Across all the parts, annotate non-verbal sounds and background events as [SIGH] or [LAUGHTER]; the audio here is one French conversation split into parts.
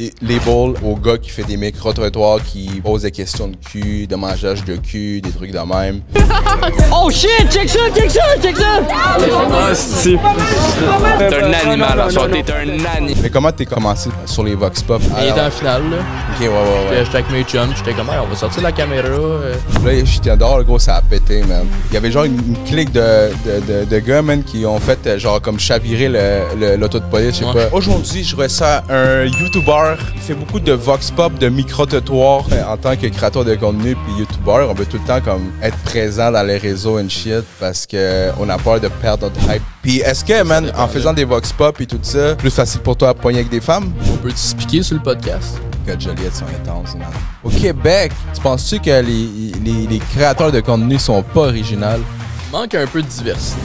Les label au gars qui fait des micro-trottoirs, qui posent des questions de cul, de mangeage de cul, des trucs de même. [LAUGHS] oh shit, check ça, check ça, check ça! Oh, c'est... T'es un animal, en soi, t'es un animal. Mais comment t'es commencé sur les Vox Pop? Il était en finale, là. Ok, ouais, ouais, ouais. J'étais avec mes chums, j'étais comme, on va sortir la caméra. Euh. Là, j'étais dehors, le gros, ça a pété, man. Il y avait genre une, clique de, de, de, gars, man, qui ont fait, euh, genre, comme chavirer l'auto le, de police, je sais pas. Aujourd'hui, je vois un YouTuber il C'est beaucoup de vox pop, de micro en tant que créateur de contenu puis youtubeur. On veut tout le temps comme être présent dans les réseaux et shit parce que on a peur de perdre notre hype. Puis est-ce que, man, en faisant des vox pop et tout ça, plus facile pour toi à poigner avec des femmes? On peut t'expliquer sur le podcast? Que Joliette sont intenses, man. Au Québec, tu penses-tu que les, créateurs de contenu sont pas originaux? Manque un peu de diversité.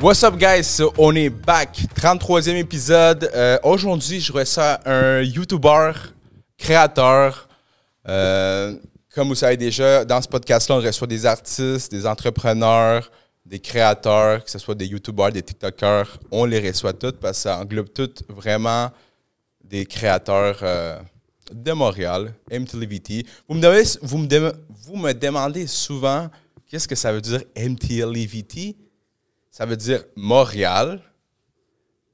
What's up, guys? On est back. 33e épisode. Euh, aujourd'hui, je reçois un YouTuber, créateur. Euh, comme vous savez déjà, dans ce podcast-là, on reçoit des artistes, des entrepreneurs, des créateurs, que ce soit des YouTubers, des TikTokers. On les reçoit toutes parce que ça englobe toutes vraiment des créateurs. Euh, de Montréal, MTLVT. Vous me, demandez, vous me, vous me demandez souvent qu'est-ce que ça veut dire MTLVT ça veut dire Montréal.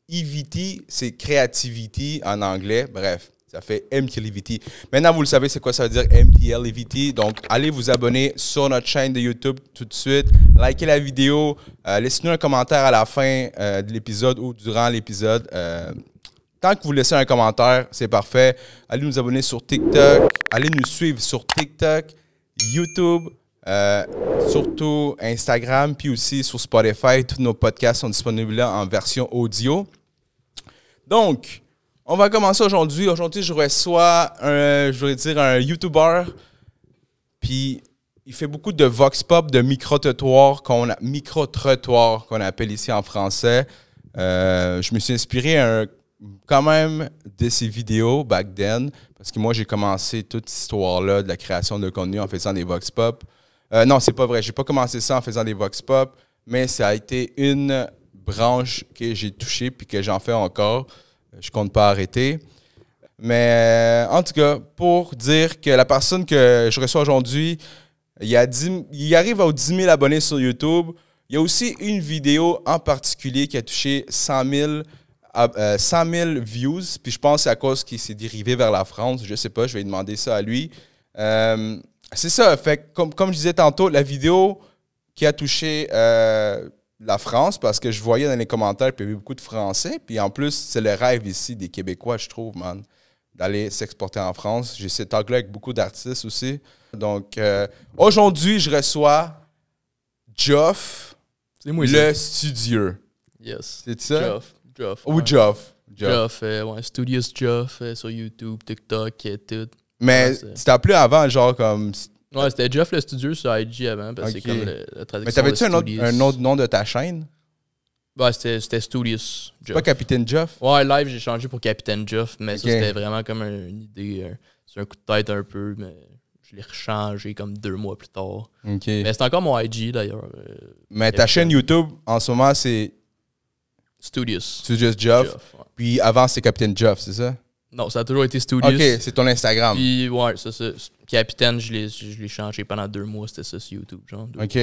EVT, c'est creativity en anglais. Bref, ça fait MTLEVT. E Maintenant, vous le savez, c'est quoi ça veut dire MTLEVT. E Donc, allez vous abonner sur notre chaîne de YouTube tout de suite. Likez la vidéo. Euh, laissez-nous un commentaire à la fin euh, de l'épisode ou durant l'épisode. Euh, tant que vous laissez un commentaire, c'est parfait. Allez nous abonner sur TikTok. Allez nous suivre sur TikTok, YouTube. Euh, surtout Instagram, puis aussi sur Spotify. Tous nos podcasts sont disponibles en version audio. Donc, on va commencer aujourd'hui. Aujourd'hui, je reçois un, je dire, un YouTuber. Puis, il fait beaucoup de vox pop, de micro-trottoirs qu'on qu'on appelle ici en français. Euh, je me suis inspiré quand même de ses vidéos back then, parce que moi, j'ai commencé toute cette histoire-là de la création de contenu en faisant des vox pop. Euh, non, c'est pas vrai. J'ai pas commencé ça en faisant des vox pop, mais ça a été une branche que j'ai touchée puis que j'en fais encore. Euh, je compte pas arrêter. Mais euh, en tout cas, pour dire que la personne que je reçois aujourd'hui, il, il arrive aux 10 000 abonnés sur YouTube. Il y a aussi une vidéo en particulier qui a touché 100 000, views. Puis je pense que c'est à cause qu'il s'est dérivé vers la France. Je ne sais pas, je vais demander ça à lui. C'est ça. Fait comme, je disais tantôt, la vidéo qui a touché euh, la France, parce que je voyais dans les commentaires qu'il y avait beaucoup de Français. Puis en plus, c'est le rêve ici des Québécois, je trouve, man, d'aller s'exporter en France. J'ai cet avec beaucoup d'artistes aussi. Donc euh, aujourd'hui, je reçois Geoff, le studio. Yes. C'est ça? Geoff. Ou Geoff. Geoff, euh, ouais, Studios Geoff sur YouTube, TikTok, et tout. Mais tu t'appelais avant, genre comme. Ouais, c'était Jeff le studio sur IG avant, parce que c'est comme la traduction. Mais t'avais-tu un autre, un autre nom de ta chaîne? Ouais, c'était Studios. Jeff. Pas Capitaine Jeff? Ouais, live, j'ai changé pour Capitaine Jeff, mais ça, c'était vraiment comme une idée. c'est un coup de tête un peu, mais je l'ai rechangé comme deux mois plus tard. Mais c'est encore mon IG d'ailleurs. Euh, mais ta chaîne YouTube, en ce moment, c'est. Studios. Studios Jeff. Puis avant, c'est Capitaine Jeff, c'est ça? Non, ça a toujours été Studios. OK, c'est ton Instagram. Oui, ouais, ça, ça. Capitaine, je l'ai changé pendant deux mois, c'était ça sur YouTube, genre. OK.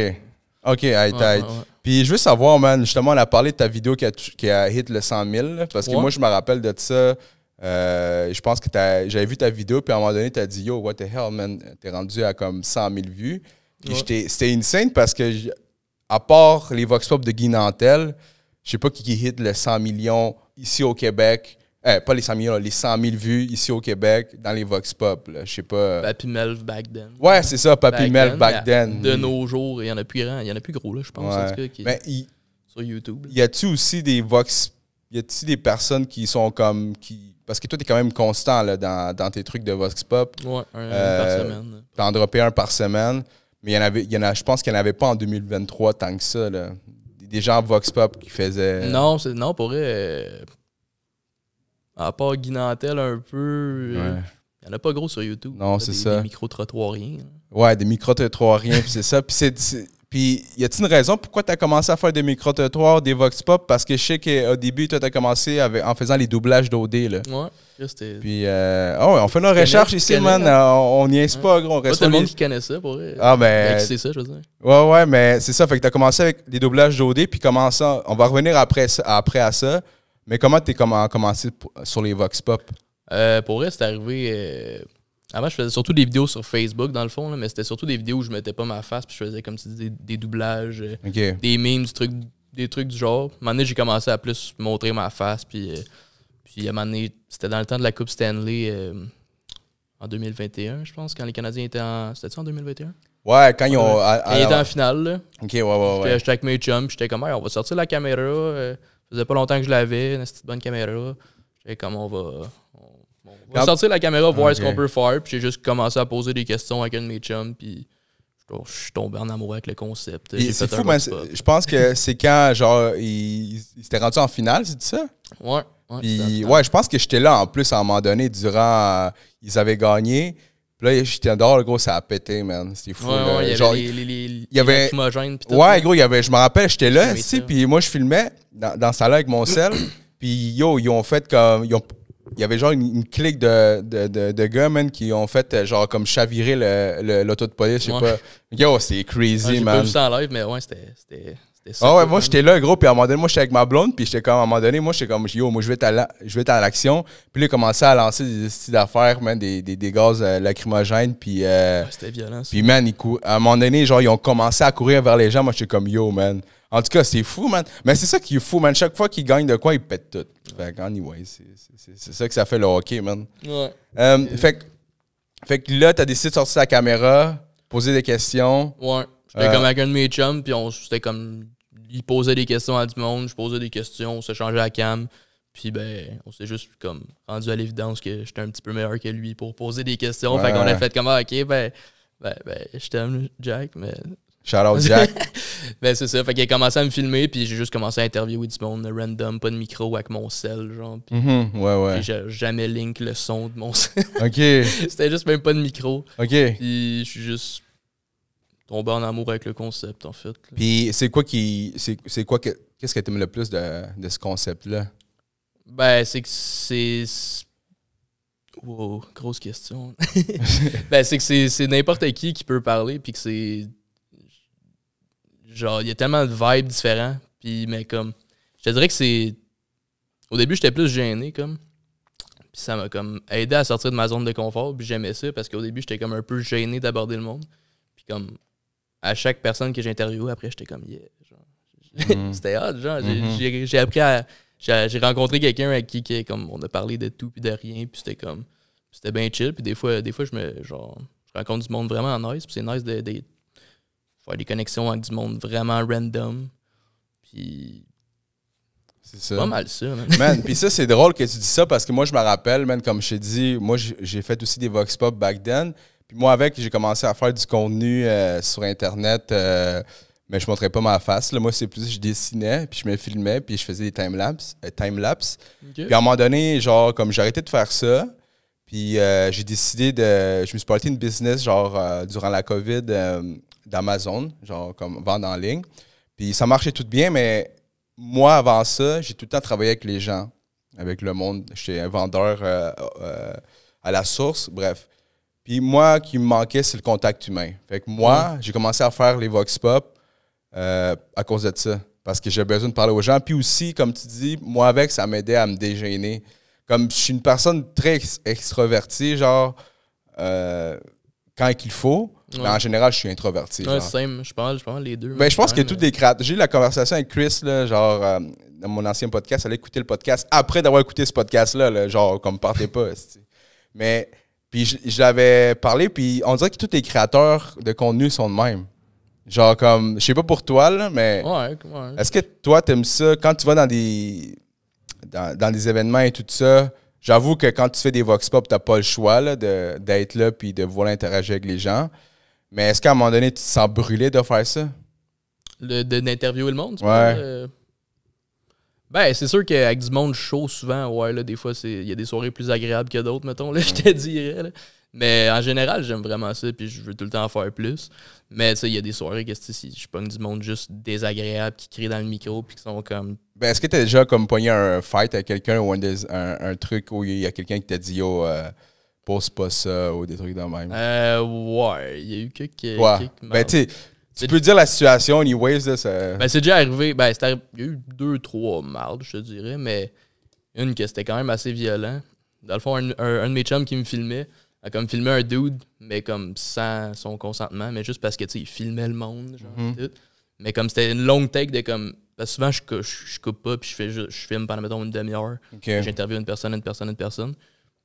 OK, aïe, aïe. Puis je veux savoir, man, justement, on a parlé de ta vidéo qui a, qui a hit le 100 000, parce que moi, je me rappelle de ça. Euh, je pense que j'avais vu ta vidéo, puis à un moment donné, tu as dit, yo, what the hell, man, t'es rendu à comme 100 000 vues. Puis c'était insane parce que, à part les Vox Pop de Guy Nantel, je sais pas qui hit le 100 millions ici au Québec eh, pas les 100 millions, les 100 000 vues ici au Québec dans les Vox Pop. Je sais pas. Papy Melv back then. Ouais, c'est ça, Papy back Melv back then. De nos jours, il y en a plus grand, il y en a plus gros, là, je pense, ben, sur YouTube. Y a-tu aussi des Vox. Y a-tu des personnes qui sont comme. qui Parce que toi, t'es quand même constant dans, tes trucs de Vox Pop. Ouais, un, euh, par semaine. T'en droppé un par semaine. Mais y en avait, y en a, je pense qu'il n'y en avait pas en 2023 tant que ça. Là. Des gens Vox Pop qui faisaient. Non, non pour à part Guinantel un peu. Euh, ouais. Il n'y en a pas gros sur YouTube. Non, c'est ça. Des micro-trottoiriens. Hein. Ouais, des micro-trottoiriens, puis c'est ça. Puis c'est. Puis, y a-t-il une raison pourquoi tu as commencé à faire des micro-trottoirs, des vox pop? Parce que je sais qu'au début, toi, tu as commencé en faisant les doublages d'OD. Là. Ouais, c'était. Puis, euh, oh, on fait nos recherches ici, man. Hein? Euh, on n'y est pas, gros. tout le monde qui connaît ça, pour vrai. Ah, ben. C'est ça, je veux dire. Ouais, ouais, mais c'est ça. Fait que tu as commencé avec les doublages d'OD, puis commençant. On va revenir après, après à ça. Mais comment t'es comment, commencé sur les Vox Pop? Euh, pour vrai, c'est arrivé. Euh, avant, je faisais surtout des vidéos sur Facebook, dans le fond, mais c'était surtout des vidéos où je mettais pas ma face, puis je faisais comme des, doublages, euh, des memes, des trucs, des trucs du genre. À j'ai commencé à plus montrer ma face, puis, puis à un moment donné, c'était dans le temps de la Coupe Stanley en 2021, je pense, quand les Canadiens étaient en. C'était-tu en 2021? Ouais, quand ils ont. ils étaient en finale, là. Ok, ouais, ouais, ouais. J'étais avec mes chums, j'étais comme, on va sortir la caméra. Ça faisait pas longtemps que je l'avais, une bonne caméra. J'étais comme on va. On, va sortir la caméra, voir ah, ce qu'on peut faire. Puis j'ai juste commencé à poser des questions avec un de mes chums. Puis je suis tombé en amour avec le concept. C'est fou, mais je pense que c'est quand genre il, il rendu en finale, c'est ça? Ouais. Ouais, ouais, je pense que j'étais là en plus à un moment donné durant. Euh, ils avaient gagné. là, j'étais dehors, le gros, ça a pété, man. C'était fou. il y avait. les, il avait ouais, gros, il y avait. Je me rappelle, j'étais là, sais, puis moi, je filmais dans, dans salon avec mon sel. [CLEARS THROAT] Puis yo, ils ont fait comme. Ils il y avait genre une, clique de, de, de, gars, man, qui ont fait euh, genre comme chavirer l'auto de police, je sais pas. Yo, c'est crazy, man. J'ai vu en live, mais ouais, c'était. Ça, ah ouais, moi j'étais là, gros, puis à un moment donné, moi j'étais avec ma blonde, puis j'étais comme à un moment donné, moi j'étais comme yo, moi je vais être à l'action. Puis là, ont commencé à lancer des styles d'affaires, man, des, des, gaz euh, lacrymogènes, puis. Euh, c'était violent. Puis man, à un moment donné, genre, ils ont commencé à courir vers les gens, moi j'étais comme yo, man. En tout cas, c'est fou, man. Mais c'est ça qui est fou, man. Chaque fois qu'il gagne de quoi, il pète tout. Fait anyway, c'est ça que ça fait le hockey, man. Ouais. Euh, fait, que là, t'as décidé de sortir la caméra, poser des questions. Ouais. J'étais comme euh, avec un de mes chums, puis on c'était comme. Il posait des questions à du monde, je posais des questions, on s'échangeait à la cam. Puis ben, on s'est juste comme rendu à l'évidence que j'étais un petit peu meilleur que lui pour poser des questions. Fait qu'on a fait comme ah, ok, ben, ben, ben je t'aime, Jack, mais Shout out Jack. [LAUGHS] ben, c'est ça. Fait qu'il a commencé à me filmer, puis j'ai juste commencé à interviewer du monde random, pas de micro, avec mon sel, genre. Puis, mm-hmm. ouais, ouais. jamais link le son de mon sel. [LAUGHS] OK. [LAUGHS] C'était juste même pas de micro. OK. Puis je suis juste tombé en amour avec le concept, en fait. Puis c'est quoi qui. C'est quoi que. Qu'est-ce que t'aimes le plus de, de ce concept-là? Ben, c'est que c'est. Wow, grosse question. ben, c'est que c'est n'importe qui qui peut parler, puis que c'est genre, il y a tellement de vibes différents. Puis, mais comme, je dirais que c'est. Au début, j'étais plus gêné, comme. Puis ça m'a comme aidé à sortir de ma zone de confort. Puis j'aimais ça parce qu'au début, j'étais comme un peu gêné d'aborder le monde. Puis comme, à chaque personne que j'interviewais, après, j'étais comme, yeah. Genre, mm-hmm. C'était hot, genre. J'ai mm-hmm. appris à. J'ai rencontré quelqu'un avec qui, comme, on a parlé de tout puis de rien. Puis c'était comme. C'était bien chill. Puis des fois, des fois je me. Genre, je rencontre du monde vraiment nice. Puis c'est nice de, faire des connexions avec du monde vraiment random. Puis. C'est ça. Pas mal ça, man. [LAUGHS] puis ça, c'est [LAUGHS] drôle que tu dis ça parce que moi, je me rappelle, comme je t'ai dit, moi, j'ai fait aussi des Vox Pop back then. Puis moi, avec, j'ai commencé à faire du contenu euh, sur Internet. Euh, mais je montrais pas ma face. Là. Moi, c'est plus, je dessinais, puis je me filmais, puis je faisais des time timelapse. Euh, okay. Puis à un moment donné, genre, comme j'ai arrêté de faire ça, puis j'ai décidé de. Je me suis porté une business, genre, durant la COVID, d'Amazon, genre comme vendre en ligne. Puis ça marchait tout bien, mais moi, avant ça, j'ai tout le temps travaillé avec les gens, avec le monde. J'étais un vendeur euh, euh, à la source, bref. Puis moi, qui me manquait, c'est le contact humain. Fait que moi, j'ai commencé à faire les Vox Pop euh, à cause de ça. Parce que j'ai besoin de parler aux gens. Puis aussi, comme tu dis, moi avec, ça m'aidait à me dégêner. Comme je suis une personne très extravertie, extrovertie, genre, quand il faut, mais ben, en général, je suis introverti. Ben, je pense les deux. je pense que tous les créateurs. J'ai eu la conversation avec Chris, là, genre, euh, dans mon ancien podcast, a écouter le podcast après d'avoir écouté ce podcast-là, genre, comme partait pas. [LAUGHS] Mais, puis j'avais parlé, puis on dirait que tous les créateurs de contenu sont de même. Genre, comme, je sais pas pour toi, mais. Est-ce que toi, tu aimes ça quand tu vas dans des. Dans, des événements et tout ça? J'avoue que quand tu fais des vox pop, t'as pas le choix d'être là puis de vouloir interagir avec les gens. Mais est-ce qu'à un moment donné, tu te sens brûlé de faire ça? D'interviewer le monde, tu ouais. Euh, ben, c'est sûr qu'avec du monde chaud, souvent, ouais, là, des fois, il y a des soirées plus agréables que d'autres, mettons, là, [LAUGHS] je te dirais. Mais en général, j'aime vraiment ça, puis je veux tout le temps en faire plus. Mais tu sais, il y a des soirées que si je pas du monde juste désagréable qui crie dans le micro, puis qui sont comme. Ben, est-ce que t'as déjà comme pogné un fight avec quelqu'un ou un, un, truc où il y a quelqu'un qui t'a dit, oh Pose pas ça ou des trucs de même. Euh, ouais, il y a eu quelques. Ouais. ben, tu tu peux dire la situation, anyways. Là, ça... Ben, c'est déjà arrivé. Ben, arri... il y a eu deux, trois mardes, je te dirais, mais une que c'était quand même assez violent. Dans le fond, un, de mes chums qui me filmait a comme filmé un dude, mais comme sans son consentement, mais juste parce que, tu sais, il filmait le monde, genre, mhm. tout. Mais comme c'était une longue take de comme. Parce que souvent, je, je, coupe pas, puis je, fais, filme pendant, mettons, une demi-heure. J'interviewe une personne, une personne, une personne.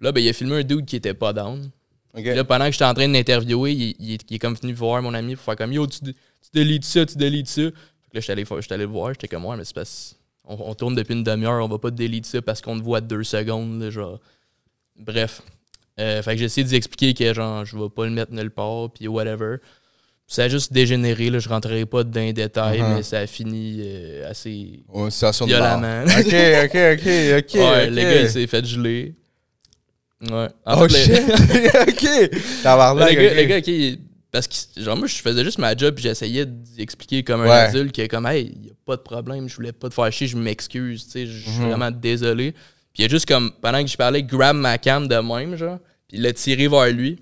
Là, ben, il a filmé un dude qui était pas down. Là, pendant que j'étais en train de l'interviewer, il, est comme venu voir mon ami pour faire comme Yo, tu, délites ça, tu délites ça. là, j'étais allé, allé le voir, j'étais comme moi, mais c'est parce on, tourne depuis une demi-heure, on va pas te déliter ça parce qu'on te voit deux secondes. genre. Bref. Euh, fait que j'ai essayé d'expliquer que genre je vais pas le mettre nulle part, puis whatever. Ça a juste dégénéré, là, je rentrerai pas dans les détails, uh-huh. mais ça a fini euh, assez oh, violemment. ok, ok, ok, ok. le gars, il s'est fait geler. Ouais. Ah, [LAUGHS] ok! Tabarnak, gars, ok, parce que genre, moi, je faisais juste ma job puis j'essayais d'expliquer comme un adulte que, comme, hey, il a pas de problème, je voulais pas te faire chier, je m'excuse, tu sais, je suis mhm. vraiment désolé. Puis il a juste, comme, pendant que je parlais, grab ma cam de même, genre, puis il l'a tiré vers lui.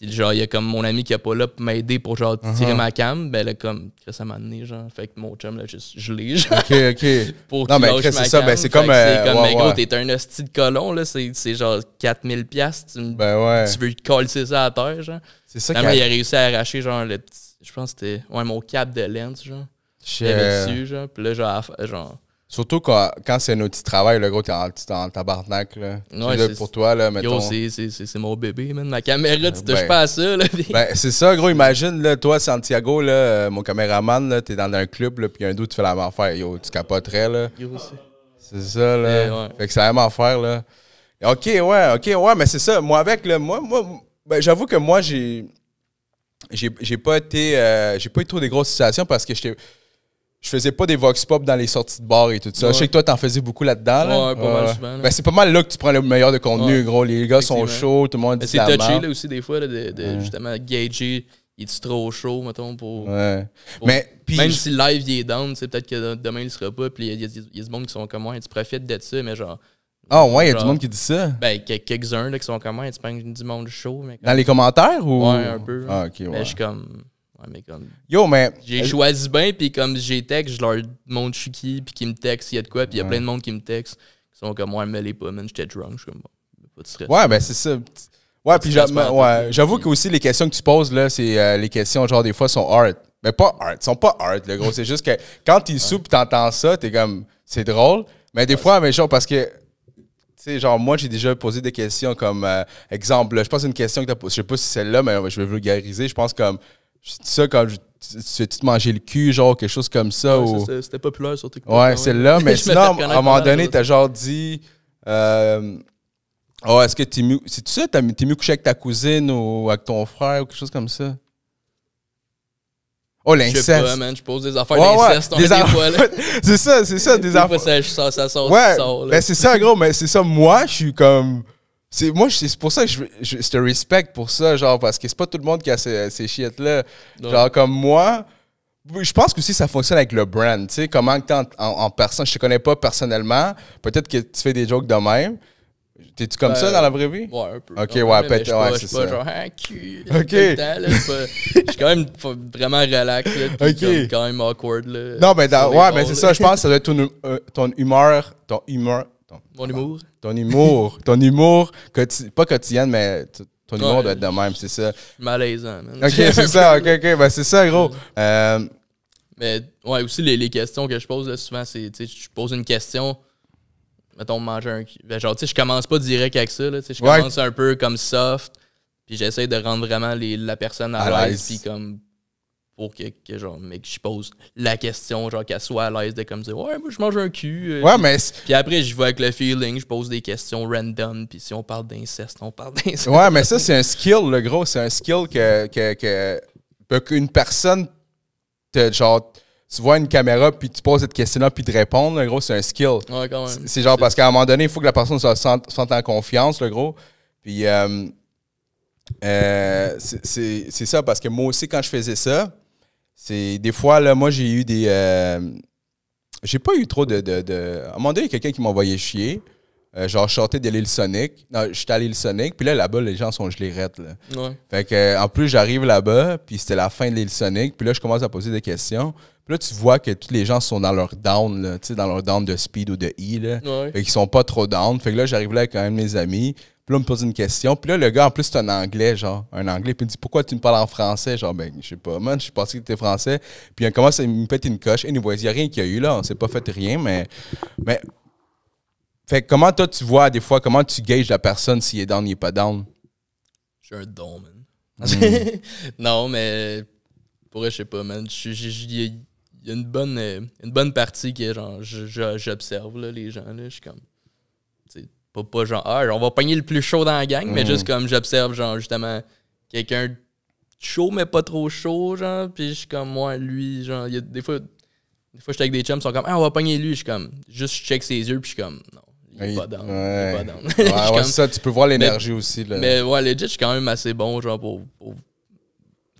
Puis genre, il y a comme mon ami qui a pas là pour m'aider pour genre uh-huh. tirer ma cam. Ben là, comme, Chris, ça m'a amené, genre. Fait que mon chum, là, juste, je l'ai, genre. Ok, ok. [LAUGHS] pour non, mais c'est ça, ben c'est comme. c'est euh, comme, mais ben, gros, t'es un hostie de colon, là. C'est genre 4000$. piastres. Tu, ben ouais. Tu veux coller ça à terre, genre. C'est ça a... – il a réussi à arracher, genre, le petit. Je pense que c'était. Ouais, mon cap de lens, genre. avait dessus, genre. Puis là, genre, genre Surtout quand, c'est un outil travail, le gros, t'es en, tabarnak. Là. c'est- pour toi, là, mettons. Yo, c'est- c'est c'est- mon bébé, Ma caméra, tu touches Ben. pas à ça, là. [LAUGHS] Ben, c'est ça, gros. Imagine, là, toi, Santiago, là, euh, mon caméraman, là, t'es dans un club, puis y a un doute, tu fais la même affaire. Yo, tu capoterais, là. Yo, c'est- ça, là. Eh, fait que c'est la même affaire, là. OK, ouais, OK, ouais, mais c'est ça. Moi, avec, le moi, moi ben, j'avoue que moi, j'ai. J'ai j'ai pas été. Euh, j'ai pas eu trop des grosses situations parce que j'étais je faisais pas des vox pop dans les sorties de bar et tout ça. Je sais que toi, t'en faisais beaucoup là-dedans. Ouais, pas mal souvent. Ben, c'est pas mal là que tu prends le meilleur de contenu, gros. Les gars sont chauds, tout le monde dit C'est touché là, aussi des fois de, justement gager. Il est trop chaud, mettons, pour. Ouais. mais, pis même si si live il est down, c'est peut-être que demain il sera pas. Puis il y, a du monde qui sont comme moi, tu profites de ça, mais genre. Ah ouais, il y a du monde qui dit ça. Ben, quelques-uns là, qui sont comme moi, tu prends du monde chaud. Mais Dans les commentaires ou. Ouais, un peu. Ah, ok, ouais. Mais je suis comme. Yo, mais. J'ai choisi bien, puis comme j'ai texte, je leur montre je suis qui, me texte il y a de quoi, puis il y a plein de monde qui me texte, qui sont comme, ouais, mais les pas, j'étais drunk, je suis comme, Ouais, mais ben, c'est ça. Ouais, puis j'avoue que aussi les questions que tu poses, là, c'est euh, les questions, genre, des fois, sont hard. Mais pas hard, sont pas hard, le gros. c'est juste que quand ils tu t'entends ça, t'es comme, c'est drôle. Mais des fois, mais genre, parce que Tu sais, genre, moi, j'ai déjà posé des questions comme, euh, exemple, je pense une question que tu as je sais pas si c'est celle-là, mais je vais vulgariser. Je pense comme, ça quand tu te manger le cul, genre quelque chose comme ça. ou... C'était populaire sur TikTok. Ouais, hein, c'est là, [LAUGHS] mais sinon, à un moment donné, t'as genre dit Oh, est-ce que t'es mieux. C'est ça, t'es mieux couché avec ta cousine ou avec ton frère ou quelque chose comme ça? Oh, l'inceste. Je sais man, je pose des affaires ouais, d'inceste. Des ouais, [LAUGHS] c'est ça, c'est ça, des affaires. ça ouais, ça ben, c'est ça, gros, mais c'est ça, moi, je suis comme c'est moi c'est pour ça que je, je, te respecte pour ça genre parce que c'est pas tout le monde qui a ces, ces là genre comme moi je pense que aussi ça fonctionne avec le brand tu sais comment que t'es en, en, personne je te connais pas personnellement peut-être que tu fais des jokes de même T'es-tu comme ça ben, dans la vraie vie? Ouais, un peu. Ok, ouais, peut-être, ouais, c'est ça. Ah, je suis pas genre, cul. Ok. Je suis quand même vraiment relax, là. quand même awkward, là. Non, mais ouais, mais c'est ça, je pense que ça doit être ton, euh, ton humeur, ton humeur, mon humour. Ton humour. [LAUGHS] ton humour, pas quotidien, mais ton humour doit être de même, c'est ça. Malaisant, Ok, c'est ça, ok, ok. Ben, c'est ça, gros. [LAUGHS] Euh, mais ouais, aussi les, questions que je pose souvent, c'est je pose une question. Mettons manger un. Ben, genre, tu sais, je commence pas direct avec ça. sais, je commence un peu comme soft. Puis j'essaie de rendre vraiment la personne à, à l'aise. Puis comme pour que, genre, mec je pose la question, genre qu'elle soit à l'aise de comme dire Ouais, moi je mange un cul. Euh, ouais, mais. Puis après, je vais avec le feeling, je pose des questions random, puis si on parle d'inceste, on parle d'inceste. Ouais, mais ça, c'est un skill, le gros, c'est un skill que. que, qu'une personne te, genre tu vois une caméra, puis tu poses cette question-là, puis de répondre, le gros, c'est un skill. Ouais, c'est genre parce qu'à un moment donné, il faut que la personne se sente, en confiance, le gros. Puis euh, euh, c'est ça, parce que moi aussi, quand je faisais ça, c'est des fois, là, moi, j'ai eu des. Euh, j'ai pas eu trop de, de, À un moment donné, il y a quelqu'un qui m'envoyait chier. Euh, genre, je sortais de l'île Sonic. Non, j'étais à l'île Sonic. Puis là, là-bas, les gens sont les rêtes, là. Fait que, euh, en plus, j'arrive là-bas, puis c'était la fin de l'île Sonic. Puis là, je commence à poser des questions. Puis là, tu vois que tous les gens sont dans leur down, là, dans leur down de speed ou de E. Là. Fait qu'ils sont pas trop down. Fait que là, j'arrive là avec quand même mes amis. Puis là, on me pose une question. Puis là, le gars, en plus, c'est un anglais, genre, un anglais. Puis il me dit, pourquoi tu me parles en français? Genre, ben, je sais pas, man, je suis pensais que t'étais français. Puis il commence à me péter une coche. et il n'y a rien qu'il y a eu, là. On s'est pas fait rien, mais. mais fait comment toi, tu vois, des fois, comment tu gages la personne s'il est down, il est pas down? Je suis un don, man. Hmm. [LAUGHS] non, mais. Pour vrai, je sais pas, man. Il y a une bonne, une bonne partie qui est genre, j'observe, là, les gens, là. Je suis comme. Pas, pas genre, ah, on va pogner le plus chaud dans la gang, mais mm. juste comme j'observe, genre, justement, quelqu'un chaud, mais pas trop chaud, genre, puis je suis comme, moi, lui, genre, des fois, des fois, j'étais avec des chums, ils sont comme, ah, on va pogner lui, je suis comme, juste, je check ses yeux, puis je suis comme, non. Il est pas down. Ouais. Il est pas down. [LAUGHS] Ouais, ça, tu peux voir l'énergie aussi. Mais ouais, legit, je suis quand même assez bon, genre, pour,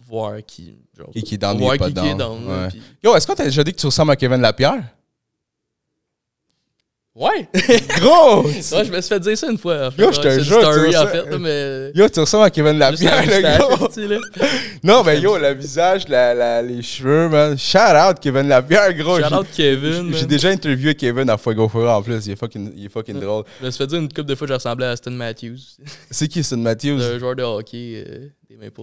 voir qui. Genre, Et qui est dans le monde Qui est Yo, est-ce que t'as déjà dit que tu ressembles à Kevin Lapierre? Ouais! [LAUGHS] Gros! ouais, je me suis fait dire ça une fois. Yo, je te jure. Story, en fait, Yo, tu ressembles à Kevin Lapierre, le gros! [LAUGHS] non, mais yo, le visage, la, les cheveux, man. Shout out Kevin Lapierre, gros! Shout out Kevin! J'ai déjà interviewé Kevin à Fuego Fuego en plus. Il est fucking, il est fucking drôle. Je me suis fait dire une couple de fois que je ressemblais à Stan Matthews. [LAUGHS] C'est qui Stan Matthews? Le joueur de hockey euh, des Maple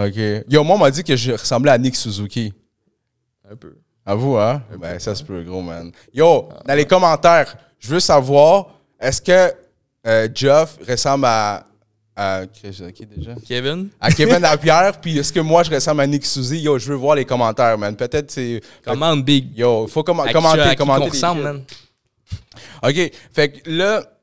Leafs. Ok. Yo, moi, on m'a dit que je ressemblais à Nick Suzuki. Un peu. À vous, hein? Ben, ça se peut, gros, man. Yo, dans les commentaires, je veux savoir, est-ce que euh, Jeff ressemble à. à qui déjà? Kevin. À Kevin Lapierre, puis est-ce que moi je ressemble à Nick Suzy? Yo, je veux voir les commentaires, man. Peut-être c'est. Comment Big? Yo, faut com commenter, à commenter. ressemble, man. OK, fait que là. [CLEARS THROAT]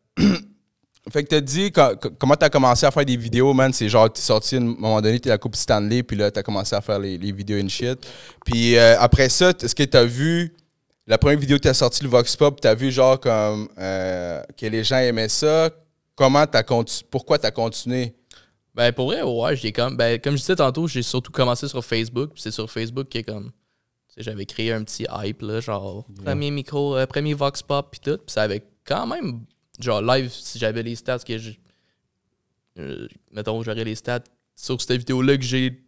Fait que t'as dit, quand, comment t'as commencé à faire des vidéos, man? C'est genre, t'es sorti à un moment donné, t'es la Coupe Stanley, puis là, t'as commencé à faire les, vidéos and shit. Puis euh, après ça, est-ce que t'as vu la première vidéo que t'as sortie, le Vox Pop, t'as vu genre comme euh, que les gens aimaient ça? Comment t'as continué? Pourquoi t'as continué? Ben, pour vrai, ouais, j'ai comme, ben, comme je disais tantôt, j'ai surtout commencé sur Facebook, c'est sur Facebook que comme j'avais créé un petit hype, là, genre, premier micro, euh, premier Vox Pop, puis tout. Puis ça avait quand même genre live, si j'avais les stats que je euh, mettons, j'aurais les stats sur cette vidéo-là que j'ai.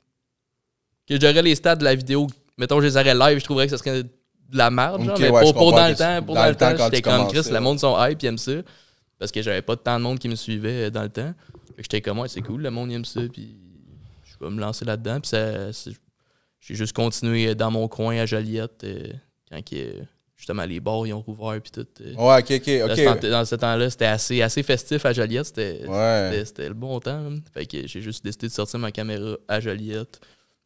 Que j'aurais les stats de la vidéo, mettons, je les aurais live, je trouverais que ça serait de la merde, genre. mais pour, pour dans le temps, pour dans, le temps, j'étais comme Chris, le monde sont hype, ils aiment ça. Parce que j'avais pas tant de monde qui me suivait euh, dans le temps. J'étais comme, ouais, c'est cool, le monde aime ça, puis je vais me lancer là-dedans. Puis ça, j'ai juste continué dans mon coin à Joliette euh, quand il justement, les bords ils ont rouvert, puis tout. Euh. ouais, OK, OK, OK. dans ce temps-là, c'était assez, assez festif à Joliette. C'était le bon temps. Hein. Fait que j'ai juste décidé de sortir ma caméra à Joliette,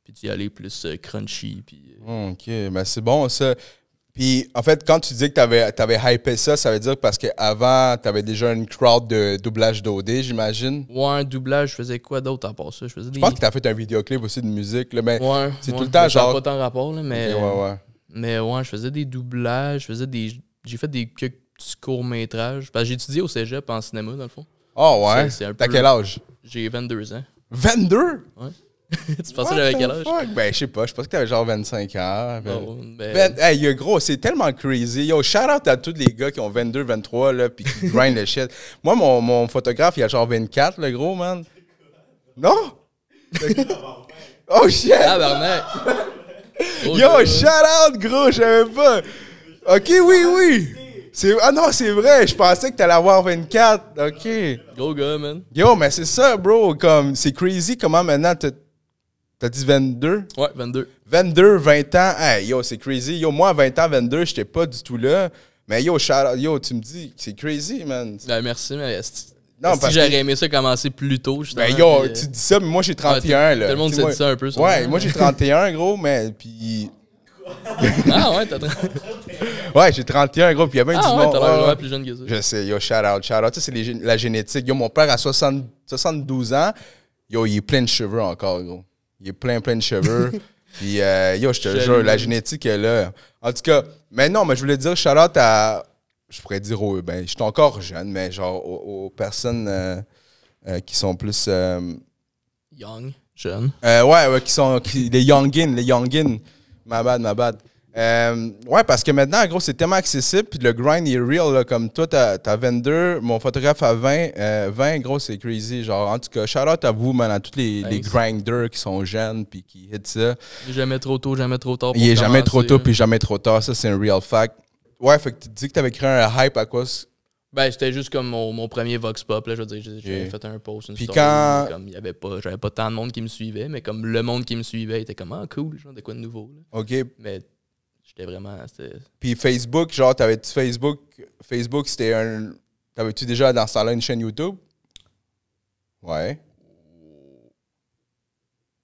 puis d'y aller plus euh, crunchy. Puis, euh. hmm, OK, mais ben, c'est bon, ça. Puis, en fait, quand tu dis que t'avais avais, hypé ça, ça veut dire parce qu'avant, tu avais déjà une crowd de doublage d'OD, j'imagine. Ouais, un doublage, je faisais quoi d'autre à part ça? Je, pense que t'as fait un vidéoclip aussi de musique. le mais ouais, c'est tout le temps genre. pas tant rapport, mais. ouais, ouais. Mais ouais, je faisais des doublages, je faisais des. J'ai fait des petits courts-métrages. j'ai étudié au Cégep en cinéma, dans le fond. Oh ouais? T'as quel âge? J'ai 22 ans. 22? Ouais. [LAUGHS] tu pensais que j'avais quel âge? Ben, je sais pas. Je pensais que t'avais genre 25 ans. Ben, hey, gros, c'est tellement crazy. Yo, shout out à tous les gars qui ont 22, 23, là, puis qui [LAUGHS] grind le shit. Moi, mon, mon, photographe, il a genre 24, le gros, man. Non? [LAUGHS] oh shit! Ah, ben, ben. Oh, yo, shout out, gros, j'avais pas. Ok, oui, oui. Ah non, c'est vrai, je pensais que t'allais avoir 24. Ok. Go go, man. Yo, mais c'est ça, bro. Comme, c'est crazy comment maintenant t'as, dit 22? Ouais, 22. 22, 20 ans. Hey, yo, c'est crazy. Yo, moi, 20 ans, 22, j'étais pas du tout là. Mais yo, shout yo, tu me dis, c'est crazy, man. Ben, merci, mais non, si j'aurais aimé ça commencer plus tôt, justement. Ben yo, euh, tu dis ça, mais moi j'ai 31, là. Tout le monde s'est dit ça un peu, ça. Ouais, moi j'ai 31, gros, mais puis... [LAUGHS] ah ouais, t'as 31. [LAUGHS] ouais, j'ai 31, gros, puis il y a même ah, du ouais, plus jeune que ça. Je sais, yo, shout out, shout out. Tu sais, c'est la génétique. Yo, mon père à 72 ans, yo, il est plein de cheveux encore, gros. Il est plein, plein de cheveux. [LAUGHS] puis euh, yo, je te jure, la génétique est là. En tout cas, mais non, mais je voulais dire shout out à je pourrais dire aux, ben, je suis encore jeune, mais genre aux, personnes euh, euh, qui sont plus. Euh, young, jeune. ouais, ouais, qui sont. les youngins, les youngins. Ma bad, ma bad. ouais, parce que maintenant, gros, c'est tellement accessible, puis le grind est real. comme toi, t'as as 22, mon photographe a 20. 20, gros, c'est crazy. Genre, en tout cas, shout out à vous, man, à tous les, grinders qui sont jeunes, puis qui hit ça. Il jamais trop tôt, jamais trop tard. Il est jamais trop tôt, puis jamais trop tard. Ça, c'est un real fact. Ouais, fait que tu dis que t'avais créé un hype à quoi Ben, c'était juste comme mon, mon, premier Vox Pop, là, je veux dire, j'ai fait un post, une Puis story, quand... comme il y avait pas, j'avais pas tant de monde qui me suivait, mais comme le monde qui me suivait était comme « Ah, cool, genre, de quoi de nouveau, là. OK. Mais j'étais vraiment... Puis Facebook, genre, t'avais-tu Facebook, Facebook, c'était un... T'avais-tu déjà, dans ce là une chaîne YouTube? Ouais.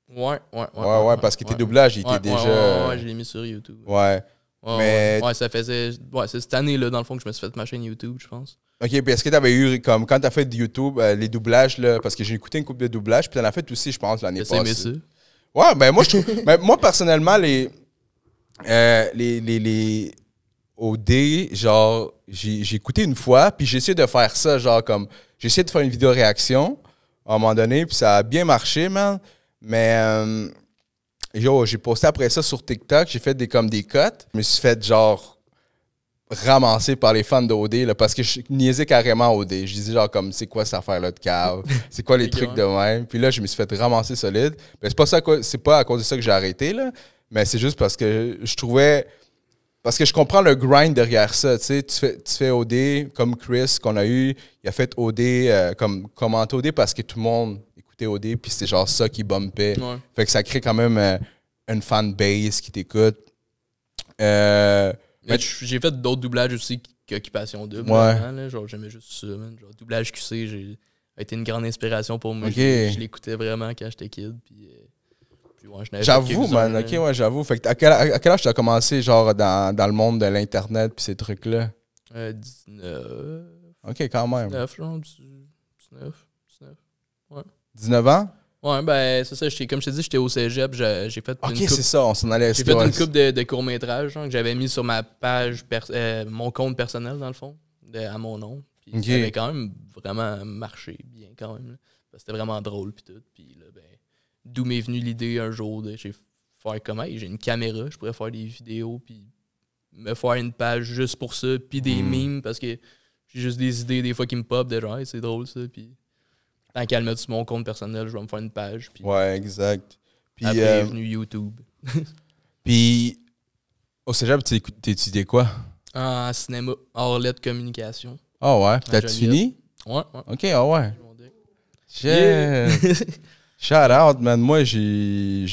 Ouais, ouais, ouais. Ouais, ouais, parce que tes doublages, ils étaient déjà. Ouais, ouais, je l'ai mis sur YouTube. Ouais. Ouais, ça faisait. Ouais, c'est cette année-là, dans le fond, que je me suis fait ma chaîne YouTube, je pense. OK, puis est-ce que tu avais eu, comme quand tu as fait YouTube, euh, les doublages, là, parce que j'ai écouté une couple de doublages, puis tu en as fait aussi, je pense, l'année passée. Ouais, ben moi, je [LAUGHS] ben, moi, personnellement, les, euh, les, les, les OD, genre, j'ai écouté une fois, puis j'ai essayé de faire ça, genre, comme. J'ai essayé de faire une vidéo réaction à un moment donné, puis ça a bien marché, man. Mais. Euh, j'ai posté après ça sur TikTok, j'ai fait des comme des cotes. Je me suis fait genre ramasser par les fans d'OD parce que je niaisais carrément OD. Je disais genre comme c'est quoi cette affaire là de cave, [LAUGHS] c'est quoi les trucs de même. Puis là je me suis fait ramasser solide. Mais c'est pas ça c'est pas à cause de ça que j'ai arrêté là, mais c'est juste parce que je trouvais parce que je comprends le grind derrière ça, tu sais, tu fais, OD comme Chris qu'on a eu, il a fait OD euh, comme comment OD parce que tout le monde TOD puis c'est genre ça qui bumpait. Fait que ça crée quand même euh, une fanbase qui t'écoute. Euh, j'ai fait d'autres doublages aussi qu'Occupation 2. Ouais. genre, j'aimais juste ça, Genre, doublage QC, j'ai été une grande inspiration pour moi. Je, l'écoutais vraiment quand j'étais kid. Puis, euh, j'avoue, man. Ok, ouais, j'avoue. Fait que à, quel, âge tu as commencé, genre, dans, le monde de l'Internet puis ces trucs-là? Euh, 19. Ok, quand même. 19, genre, 19, 19. Ouais. 19 ans? Ouais, ben, c'est ça. Comme je t'ai dit, j'étais au cégep. J'ai fait. J'ai fait une coupe de, courts-métrages que j'avais mis sur ma page, euh, mon compte personnel, dans le fond, à mon nom. Puis ça avait quand même vraiment marché bien, quand même. C'était vraiment drôle, puis tout. Puis là, ben, d'où m'est venue l'idée un jour de faire comment J'ai une caméra, je pourrais faire des vidéos, puis me faire une page juste pour ça, puis des hmm. mimes, parce que j'ai juste des idées des fois qui me pop, de genre, c'est drôle ça, puis tant qu'elle sur mon compte personnel, je vais me faire une page. Puis ouais, exact. Puis après, euh, venu YouTube. [LAUGHS] puis au cégep, t'étudiais quoi? Ah cinéma, hors lettres communication. Ah ouais, t'as-tu fini? Ouais, OK, ah ouais. J'ai, Shout out, man. Moi, j'ai.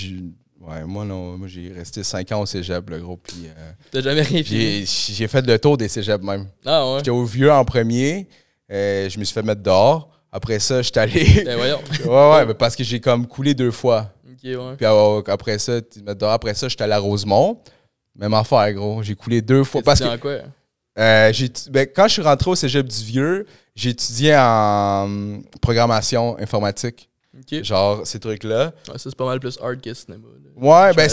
Ouais, moi, non, moi j'ai resté 5 ans au cégep, le gros. Puis. Euh, t'as jamais rien J'ai fait le tour des cégeps, même. Ah ouais. J'étais au vieux en premier. Euh, je me suis fait mettre dehors. Après ça, je suis allé. Ben [LAUGHS] ouais, ouais, parce que j'ai comme coulé deux fois. Puis ah, après ça, ça, je suis allé à Rosemont. Même affaire, gros. J'ai coulé deux fois. Parce que, quoi? Euh, ben, quand je suis rentré au cégep du Vieux, j'étudiais en programmation informatique. Genre, ces trucs-là. Ouais, ça, c'est pas mal plus hard que cinéma. Ouais, ben,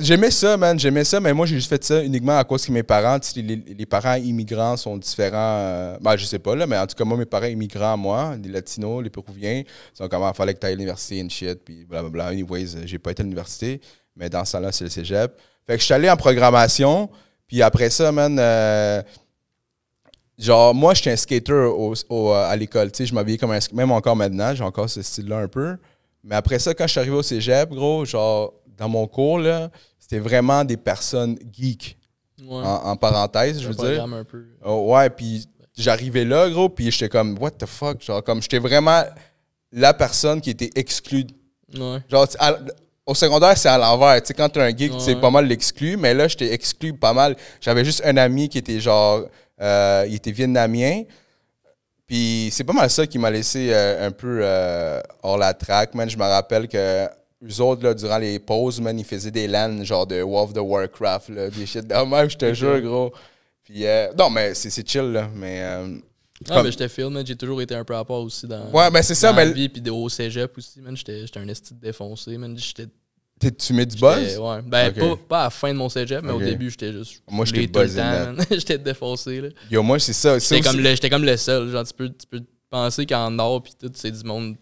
j'aimais ça, man. J'aimais ça, mais moi, j'ai juste fait ça uniquement à cause que mes parents, les, parents immigrants sont différents. Euh, ben, je sais pas, là, mais en tout cas, moi, mes parents immigrants, moi, les latinos, les péruviens, ils ont comment ah, fallait que tu à l'université, une shit, puis blablabla. Anyways, euh, j'ai pas été à l'université, mais dans ce là c'est le cégep. Fait que je suis allé en programmation, puis après ça, man. Euh, Genre, moi, j'étais un skater euh, à l'école. Tu sais, je m'habillais comme un Même encore maintenant, j'ai encore ce style-là un peu. Mais après ça, quand je suis arrivé au cégep, gros, genre, dans mon cours, là, c'était vraiment des personnes geeks. En, parenthèse, je veux dire. Un peu. Oh, ouais, puis j'arrivais là, gros, puis j'étais comme, what the fuck? Genre, comme, j'étais vraiment la personne qui était exclue. Ouais. Genre, au secondaire, c'est à l'envers. Tu sais, quand t'es un geek, c'est pas mal l'exclu, mais là, j'étais exclu pas mal. J'avais juste un ami qui était genre euh, il était vietnamien. Puis c'est pas mal ça qui m'a laissé euh, un peu euh, hors la traque. man. Je me rappelle que eux autres, là, durant les pauses, ils faisaient des lanes genre de Wolf of the Warcraft, des shit de même, je te jure, gros. Puis, non, mais c'est chill, là, mais... Ah, mais j'étais film, j'ai toujours été un peu à part aussi dans, ouais, mais ben, c'est ça, mais... vie, puis au cégep aussi, j'étais un esti défoncé, man, tu mets du buzz? Ouais. Ben, pas, à la fin de mon cégep, mais au début, j'étais juste. Moi, j'étais buzzé. [LAUGHS] j'étais défoncé. Là. moi, c'est ça. J'étais comme, le seul. tu peux, penser qu'en or, c'est du monde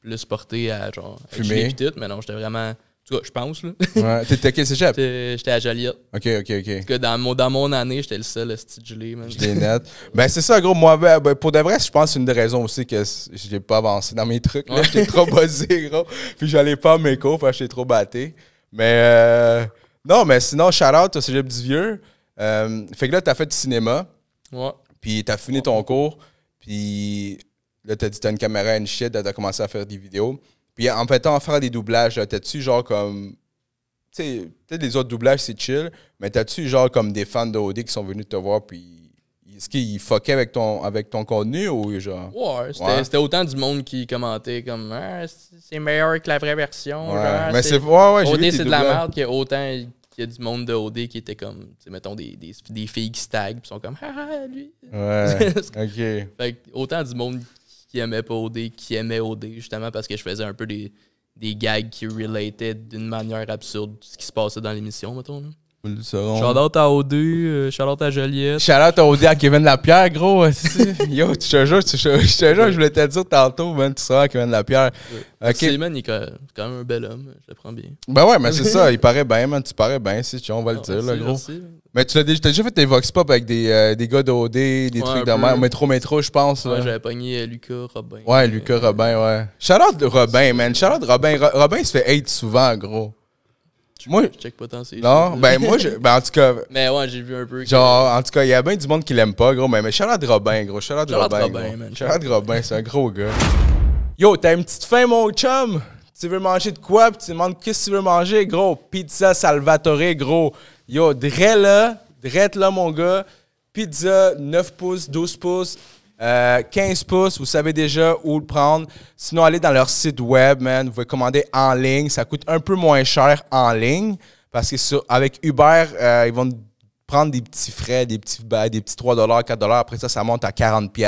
plus porté à genre. Fumer. tout, mais non, j'étais vraiment je pense. Là. ouais, t'étais quel cégep? J'étais à Joliette. OK, OK, OK. dans mon, année, j'étais le seul à se J'étais net. ben, c'est ça, gros. Moi, ben, ben, pour de vrai, je pense que c'est une des raisons aussi que j'ai pas avancé dans mes trucs. là J'étais trop buzzé, gros. Puis j'allais pas à mes cours, parce j'étais trop batté. Mais euh, non, mais sinon, shout-out au cégep du Vieux. Euh, fait que là, t'as fait du cinéma. Ouais. Puis t'as fini ton cours. Puis là, t'as dit t'as une caméra une shit, t'as commencé à faire des vidéos. Puis en fait, en faire des doublages, t'as-tu genre comme. Tu sais, peut-être les autres doublages, c'est chill, mais t'as-tu genre comme des fans de OD qui sont venus te voir, puis. Est-ce qu'ils fuckaient avec ton, avec ton contenu ou genre. Ouais, c'était autant du monde qui commentait comme. Ah, c'est meilleur que la vraie version. Ouais. Genre, mais c'est. Ouais, OD, c'est de la merde qu'il y autant. qu'il y a du monde de OD qui était comme. Mettons des, des, des filles qui se taguent, puis sont comme. Ah, ah, lui. Ouais. [LAUGHS] ok. Fait autant du monde qui aimait pas OD, qui aimait OD, justement parce que je faisais un peu des, gags qui relataient d'une manière absurde ce qui se passait dans l'émission, mettons. Shout-out à O2, euh, shout à Joliette. shout à o à Kevin Lapierre, gros. [LAUGHS] Yo, tu te jure, tu, je, te jure, je voulais te dire tantôt, tu seras à Kevin Lapierre. Ouais. il est quand même un bel homme, je le prends bien. Ben ouais, mais c'est ça, il paraît bien, man, tu parais bien, si tu on va le ah, dire, gros. Mais tu l'as déjà, déjà fait tes vox pop avec des, euh, des gars d'OD, des trucs de métro, métro, je pense. Ouais, j'avais pogné euh, Lucas Robin. Ouais, Lucas Robin, ouais. shout Robin, man. Shout-out Robin. Robin se fait hate souvent, gros. Je, moi, je check pas tant ces Non, ben moi, je, ben en tout cas. [LAUGHS] Mais ouais, j'ai vu un peu. Genre, en tout cas, il y a bien du monde qui l'aime pas, gros. Mais, mais Charlotte Robin, gros. Charlotte Robin. Robin Robin, c'est un gros gars. Yo, t'as une petite faim, mon chum? Tu veux manger de quoi? Puis tu demandes qu'est-ce que tu veux manger, gros? Pizza Salvatore, gros. Yo, drette là, drette là, mon gars. Pizza 9 pouces, 12 pouces, 15 euh, pouces, vous savez déjà où le prendre. Sinon, allez dans leur site web, man. Vous pouvez commander en ligne. Ça coûte un peu moins cher en ligne parce que avec Uber, euh, ils vont prendre des petits frais, des petits bails, ben, des petits 3 4 Après ça, ça monte à 40 Puis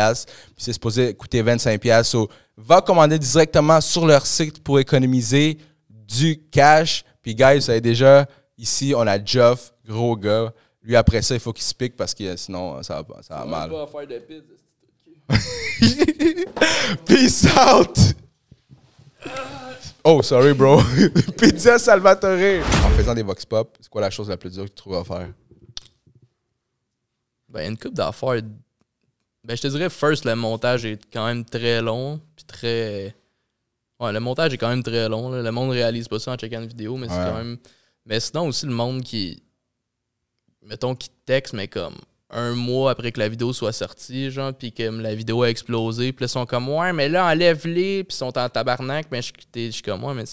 c'est supposé coûter 25 so, va commander directement sur leur site pour économiser du cash. Puis, guys, vous savez déjà, ici, on a Jeff, gros gars. Lui, après ça, il faut qu'il se pique parce que sinon, ça va, ça va mal. Pas faire [LAUGHS] Peace out. Oh, sorry, bro. [LAUGHS] Pizza Salvatore. En faisant des vox pop, c'est quoi la chose la plus dure que tu trouves à faire? Ben, une coupe d'affaires. Ben, je te dirais, first, le montage est quand même très long. Puis très. Ouais, le montage est quand même très long. Le monde réalise pas ça en checkant une vidéo, mais c'est quand même. Mais sinon, aussi, le monde qui. Mettons, qui texte, mais comme un mois après que la vidéo soit sortie, genre, puis que la vidéo a explosé, puis ils sont comme, ouais, mais là, enlève-les, puis ils sont en tabarnak, mais je, suis comme, moi, mais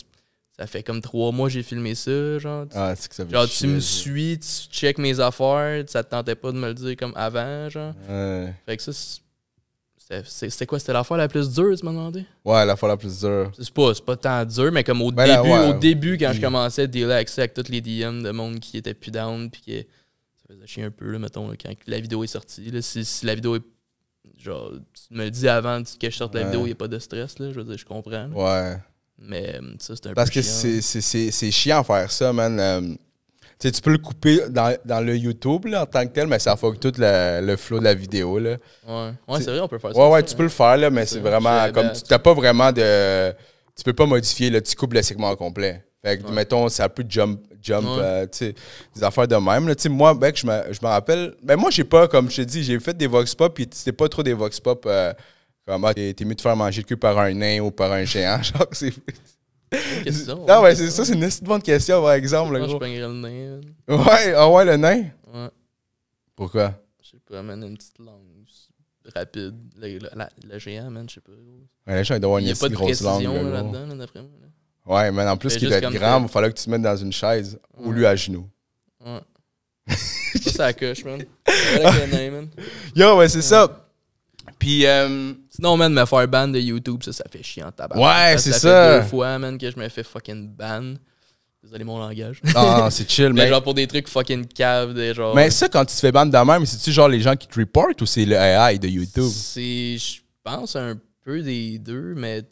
ça fait comme trois mois que j'ai filmé ça, genre. Ah, c'est que ça genre, tu me suis, tu check mes affaires, ça te tentait pas de me le dire comme avant, genre. Ouais. Fait que ça, c'était quoi? C'était fois la plus dure, tu m'as demandé? Ouais, la fois la plus dure. C'est pas, pas tant dur, mais comme au ben début, au début, quand je commençais à dealer ça, avec toutes les DM de monde qui était plus down, puis qui faisait chier un peu, là, mettons, quand la vidéo est sortie. Là, si, la vidéo est. Genre, tu me le dis avant que je sorte la vidéo, il n'y a pas de stress, là. Je veux dire, je comprends. Ouais. Mais hum, ça, c'est un Parce peu. Parce que c'est chiant à faire ça, man. Hum. Tu sais, tu peux le couper dans, dans le YouTube là, en tant que tel, mais ça fuck tout le, flow de la vidéo. Là. Ouais, ouais c'est vrai, on peut faire ça. Ouais, ouais, tu peux hein. le faire, là, mais c'est vraiment. comme Tu n'as pas vraiment de. Tu peux pas modifier, là, tu coupes le segment complet. Fait que, mettons, ça peut jump, jump, euh, tu sais, des affaires de même. Là, moi, mec, je me, rappelle, mais ben moi, j'ai pas, comme je te dis, j'ai fait des vox pop, puis c'était pas trop des vox pop euh, ah, t'es mieux de faire manger le cul par un nain ou par un géant, [LAUGHS] genre, c'est. Question, non, ouais, hein. c'est ça, c'est une bonne question, par exemple. Moi, ah, je je le nain. Hein. Ouais, ah ouais, le nain? Ouais. Pourquoi? Je sais pas, man, une petite langue rapide. Le, la, géant, man, je sais pas. Ouais, le géant, il avoir une petite grosse langue. Il y a pas de question, là-dedans, d'après Ouais, mais en plus qu'il doit être grand, il fallait que tu te mettes dans une chaise ou lui à genoux. Ouais. ça, c'est [LAUGHS] man. Yo, ouais, c'est ça. Puis. Euh... Sinon, man, me faire ban de YouTube, ça, ça fait chiant, tabac. Ouais, c'est ça. Ça deux fois, man, que je me fais fucking ban. Désolé mon langage. Ah, non, c'est chill, [LAUGHS] mais. mais genre pour des trucs fucking cave, des genre. Mais ça, quand tu te fais ban de la même, c'est-tu genre les gens qui te reportent ou c'est le AI de YouTube? C'est. Je pense un peu des deux, mais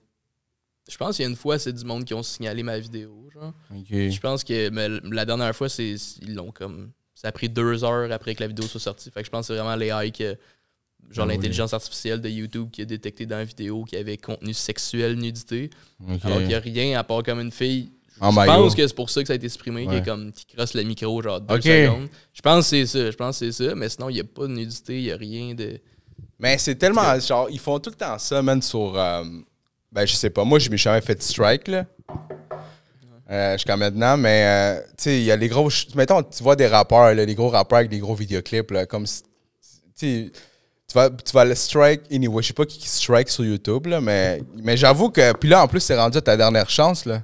je pense qu'il y a une fois, c'est du monde qui ont signalé ma vidéo. Genre. Je pense que la dernière fois, c'est comme. Ça a pris deux heures après que la vidéo soit sortie. Fait que je pense que c'est vraiment l'AI que. Genre ah l'intelligence artificielle de YouTube qui a détecté dans la vidéo qu'il y avait contenu sexuel, nudité. Alors qu'il n'y a rien à part comme une fille. je ah, ben, pense que c'est pour ça que ça a été supprimé, ouais. qui, comme, qui crosse le micro genre deux secondes. Je pense que c'est ça. Je pense c'est ça. Mais sinon, il n'y a pas de nudité, il n'y a rien de. Mais c'est tellement. Genre, ils font tout le temps ça, même sur. Euh, ben, je sais pas. Moi, je me suis jamais fait de strike, là. Euh, jusqu'à maintenant, mais euh, tu sais, il y a les gros. Mettons, tu vois des rappeurs, là, les gros rappeurs avec des gros vidéoclips, là, comme. Tu vas, tu vas le strike anyway. Je sais pas qui, qui strike sur YouTube, là, mais, mais j'avoue que. Puis là, en plus, c'est rendu à ta dernière chance, là.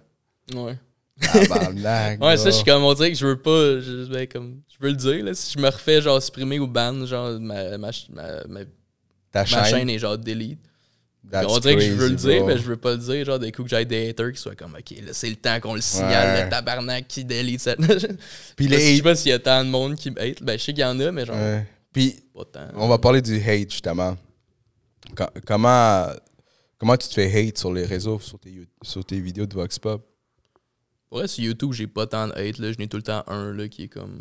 Ouais. [LAUGHS] ouais, ça, je suis comme, on dirait que je veux pas, je, ben, comme, je veux le dire, là, si je me refais, genre, supprimer ou ban, genre, ma, ma, ma, chaîne. chaîne est genre delete on dirait que je veux le dire, mais je veux pas le dire. Genre, des coups que j'ai des haters qui soient comme, OK, là, c'est le temps qu'on le signale, le tabarnak qui délite cette. [LAUGHS] Puis les... Je sais pas s'il y a tant de monde qui me hate. Ben, je sais qu'il y en a, mais genre. Puis, on va parler du hate, justement. comment, comment tu te fais hate sur les réseaux, sur tes, sur tes vidéos de Vox Pop? Ouais, sur YouTube, j'ai pas tant de hate. Là. Je n'ai tout le temps un là, qui est comme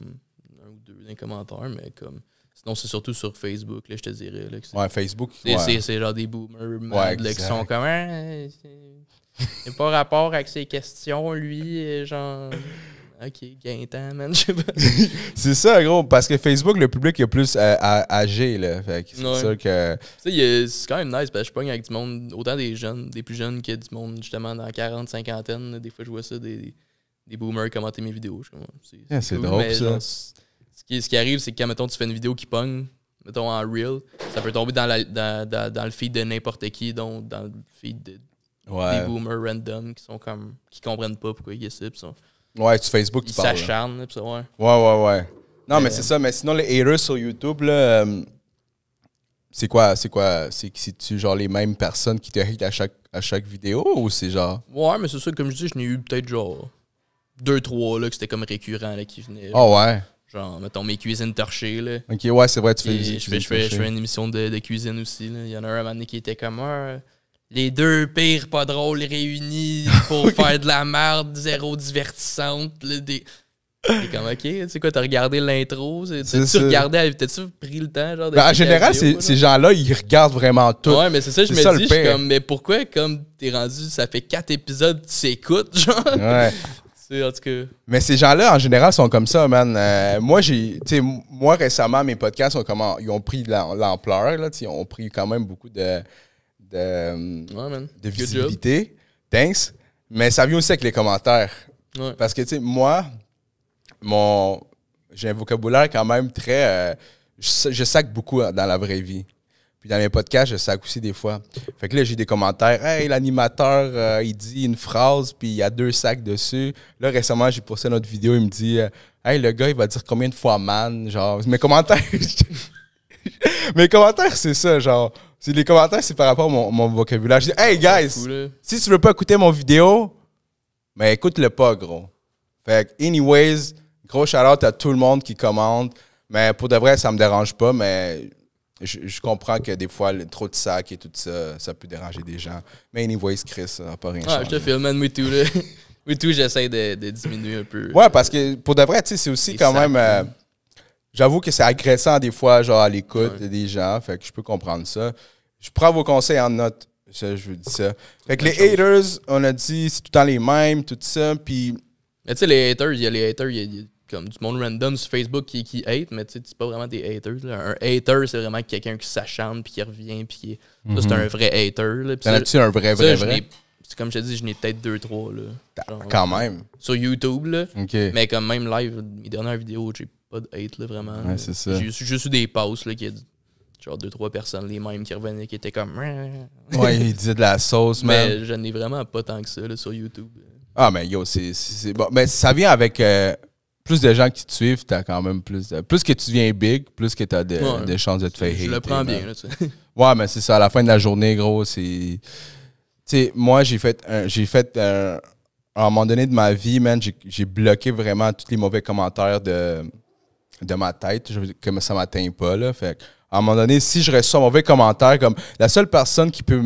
un ou deux dans les commentaires, mais comme Sinon, c'est surtout sur Facebook, là, je te dirais. Là, ouais, Facebook. C'est genre des boomers mad, qui sont comme. n'y hein, a pas rapport avec ses questions, lui, euh, genre. Ok, gain man, je sais pas. [LAUGHS] c'est ça, gros, parce que Facebook, le public est plus âgé, là. c'est sûr que. Tu sais, c'est quand même nice, parce que je pogne avec du monde, autant des jeunes, des plus jeunes que du monde, justement, dans 40, 50 Des fois, je vois ça, des, des boomers commenter mes vidéos. C'est drôle, ça. Ce qui, arrive, c'est que quand, mettons, tu fais une vidéo qui pogne, mettons en reel, ça peut tomber dans, le feed de n'importe qui, donc dans le feed de, des boomers random qui sont comme qui comprennent pas pourquoi ils ça. ouais, sur Facebook, ils tu parles. Ils s'acharnent. Ouais. ouais, ouais, ouais. Non, mais euh. c'est ça. Mais sinon, les haters sur YouTube, là, euh, c'est quoi C'est quoi C'est si tu genre les mêmes personnes qui te hate à chaque, vidéo ou c'est genre. Ouais, mais c'est ça, comme je dis, je n'ai eu peut-être genre deux, trois là, que c'était comme récurrent là, qui venaient. Ah oh, ouais. Genre, mettons mes cuisines torchées. Là. Ok, ouais, c'est vrai, tu fais. Je fais, je, fais, une émission de, de cuisine aussi. Là. Il y en a un à qui était comme un. Ah, les deux pires pas drôles réunis pour [LAUGHS] faire de la merde, zéro divertissante. Là, C'est comme, ok, tu sais quoi, t'as regardé l'intro, tu regardais, t'as-tu pris le temps, genre, de ben, En général, ces gens-là, ils regardent vraiment tout. Ouais, mais c'est ça, je me dis, je suis comme, mais pourquoi, comme t'es rendu, ça fait quatre épisodes, tu s'écoutes, genre. Ouais. Mais ces gens-là, en général, sont comme ça, man. Euh, moi, j'ai, moi, récemment, mes podcasts ont, ils ont pris l'ampleur, là, ils ont pris quand même beaucoup de, de, visibilité. Thanks. Mais ça vient aussi avec les commentaires. Parce que, tu moi, mon, j'ai un vocabulaire quand même très. Euh, je, je beaucoup dans la vraie vie. Puis dans mes podcasts, je sac aussi des fois. Fait que là, j'ai des commentaires. Hey, l'animateur, euh, il dit une phrase, puis il y a deux sacs dessus. Là, récemment, j'ai posté autre vidéo, il me dit euh, Hey, le gars, il va dire combien de fois man Genre, mes commentaires. [LAUGHS] mes commentaires, c'est ça, genre. C'est les commentaires, c'est par rapport à mon, vocabulaire. Je dis Hey, guys, si tu veux pas écouter mon vidéo, mais écoute-le pas, gros. Fait que, anyways, gros shout-out à tout le monde qui commente. Mais pour de vrai, ça me dérange pas, mais je, comprends que des fois, le, trop de sac et tout ça, ça peut déranger des gens. Mais anyways, Chris, ça n'a pas rien Je te fais, man, me too, [LAUGHS] j'essaie de, diminuer un peu. Ouais, parce que pour de vrai, tu sais, c'est aussi quand même... Euh, j'avoue que c'est agressant des fois, genre à l'écoute des gens, fait que je peux comprendre ça. Je prends vos conseils en note, je, je vous dis ça. Fait que les haters, on a dit, c'est tout le temps les mêmes, tout ça, puis... Mais tu sais, les haters, il y a les haters, il y a comme du monde random sur Facebook qui, qui hate, mais tu sais, c'est pas vraiment des haters. Un hater, c'est vraiment quelqu'un qui s'achante puis qui revient. Puis c'est mhm. un vrai hater. Là. T'en as-tu un vrai, vrai, vrai? Comme je te dis, je n'ai peut-être deux, trois. Là. Ah, quand même. Sur YouTube, là. Mais comme même live, mes dernières vidéos, j'ai pas de hate, là, vraiment. c'est ça. J'ai juste eu des posts, là, qui a genre deux, trois personnes, les mêmes qui revenaient, qui étaient comme. [LAUGHS] ouais, ils disaient de la sauce, mais. Mais je n'ai vraiment pas tant que ça, là, sur YouTube. Ah, mais yo, c'est. Bon. Mais ça vient avec. Euh, plus de gens qui te suivent, t'as quand même plus. plus que tu deviens big, plus que t'as de, des chances de te faire Je le prends bien, là, tu sais. [LAUGHS] Ouais, mais c'est ça. À la fin de la journée, gros, c'est. Tu sais, moi, j'ai fait. J'ai fait. Un, à un moment donné de ma vie, man, j'ai bloqué vraiment tous les mauvais commentaires de, de ma tête. Je, comme ça m'atteint pas, là. Fait à un moment donné, si je reçois un mauvais commentaire, comme la seule personne qui peut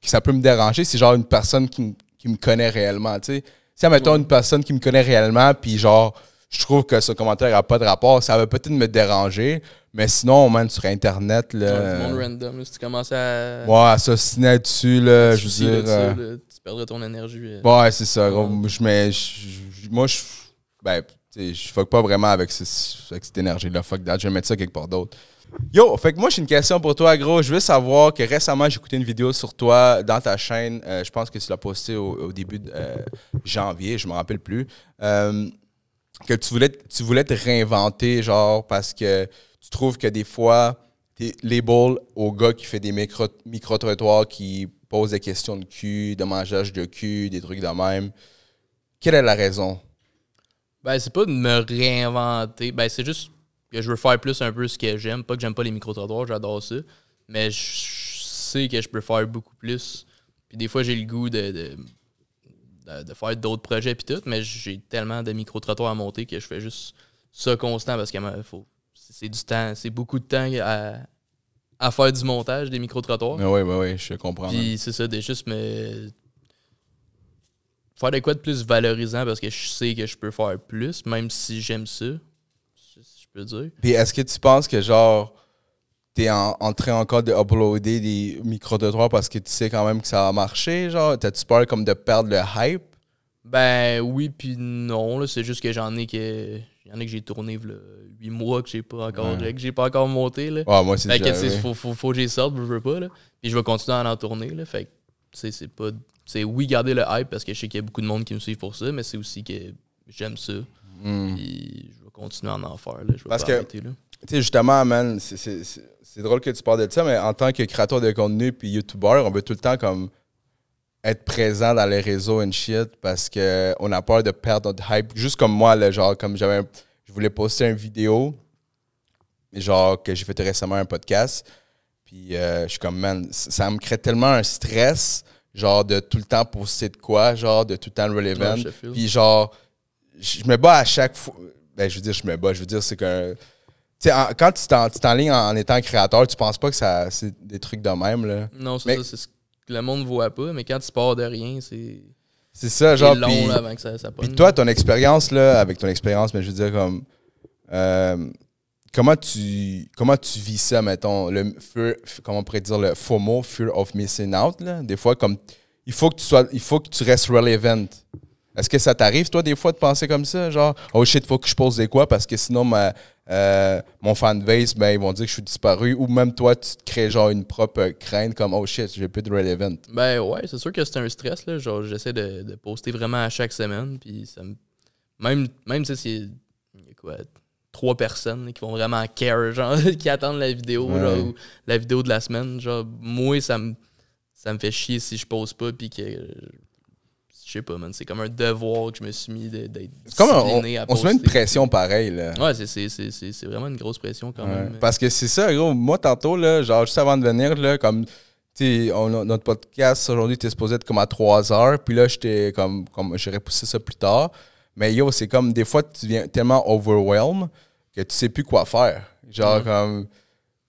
qui ça peut me déranger, c'est genre une personne qui, me connaît réellement, tu sais. Si, mettons une personne qui me connaît réellement, puis genre, je trouve que ce commentaire n'a pas de rapport. Ça va peut-être me déranger, mais sinon, on man, sur Internet. Là, monde random, si tu commences à. Ouais, ça dessus, là, je veux dire. Euh, tu perdrais ton énergie. Euh. Ouais, c'est ça. gros Je, moi, je. Ben, je fuck pas vraiment avec, cette énergie-là. Fuck Je vais mettre ça quelque part d'autre. Yo, fait que moi, j'ai une question pour toi, gros. Je veux savoir que récemment, j'ai écouté une vidéo sur toi dans ta chaîne. Euh, je pense que tu l'as postée au, début de janvier, je me rappelle plus. Euh, que tu voulais, tu voulais te réinventer, genre, parce que tu trouves que des fois, t'es label au gars qui fait des micro-trottoirs, qui pose des questions de cul, de mangeage de cul, des trucs de même. Quelle est la raison? Ben, c'est pas de me réinventer. Ben, c'est juste que je veux faire plus un peu ce que j'aime. Pas que j'aime pas les micro-trottoirs, j'adore ça. Mais je sais que je peux faire beaucoup plus. Puis des fois, j'ai le goût de de, faire d'autres projets puis tout, mais j'ai tellement de micro-trottoirs à monter que je fais juste ça constant parce que faut, c'est du temps, c'est beaucoup de temps à, faire du montage des micro-trottoirs. Oui, oui, oui, je comprends. Puis c'est ça, de juste me faire des quoi de plus valorisant parce que je sais que je peux faire plus, même si j'aime ça, je peux dire. Puis est-ce que tu penses que genre t'es en, train encore de uploader des de droit parce que tu sais quand même que ça va marcher, genre? T'as-tu peur comme de perdre le hype? Ben oui, puis non, c'est juste que j'en ai que. J'en ai que j'ai tourné le 8 mois que j'ai pas encore que j'ai pas encore monté là. que faut, faut, faut que j'y sorte, je veux pas là. Puis je vais continuer à en tourner là, fait que c'est pas c'est oui garder le hype parce que je sais qu'il y a beaucoup de monde qui me suivent pour ça, mais c'est aussi que j'aime ça. Hmm. Puis je vais continuer à en faire je vais parce que tu sais, justement, man, c'est drôle que tu parles de ça, mais en tant que créateur de contenu puis YouTuber, on veut tout le temps comme être présent dans les réseaux and shit parce que on a peur de perdre notre hype. Juste comme moi, là, genre, comme j'avais. Je voulais poster une vidéo, genre, que j'ai fait récemment un podcast. Puis euh, je suis comme, man, ça me crée tellement un stress, genre, de tout le temps poster de quoi, genre, de tout le temps relevant. puis genre, je me bats à chaque fois. Ben, je veux dire, je me bats, je veux dire, c'est qu'un quand tu t'enlignes en, en, étant créateur, tu penses pas que c'est des trucs de même. Là. Non, c'est ça, c'est ce que le monde voit pas, mais quand tu pars de rien, c'est. C'est ça, genre. long avant que ça, Puis toi, ton expérience, là, avec ton expérience, mais je veux dire, comme. Euh, comment tu comment tu vis ça, mettons, le fear, comment on pourrait dire le FOMO, fear of missing out, Des fois, comme il faut que tu sois. Il faut que tu restes relevant. Est-ce que ça t'arrive, toi, des fois, de penser comme ça? Genre, oh shit, faut que je pose des quoi parce que sinon, ma, euh, mon fanbase, ben, ils vont dire que je suis disparu. Ou même toi, tu te crées genre une propre crainte comme, oh shit, j'ai plus de relevant. Ben ouais, c'est sûr que c'est un stress. Là. Genre, j'essaie de, poster vraiment à chaque semaine. Puis ça me. Même, même si c'est. quoi? Trois personnes qui vont vraiment care, [LAUGHS] genre, qui attendent la vidéo, genre, ou la vidéo de la semaine. Genre, moi, ça me ça me fait chier si je pose pas puis que je sais pas, man. C'est comme un devoir que je me suis mis d'être. C'est comme on, à on se met une pression pareille, là. Ouais, c'est vraiment une grosse pression quand même. Parce que c'est ça, gros. Moi, tantôt, là, genre, juste avant de venir, là, comme. tu notre podcast aujourd'hui était supposé être comme à 3 heures, puis là, j'étais comme, comme j'aurais poussé ça plus tard. Mais yo, c'est comme des fois, tu viens tellement overwhelmed que tu sais plus quoi faire. Genre, comme,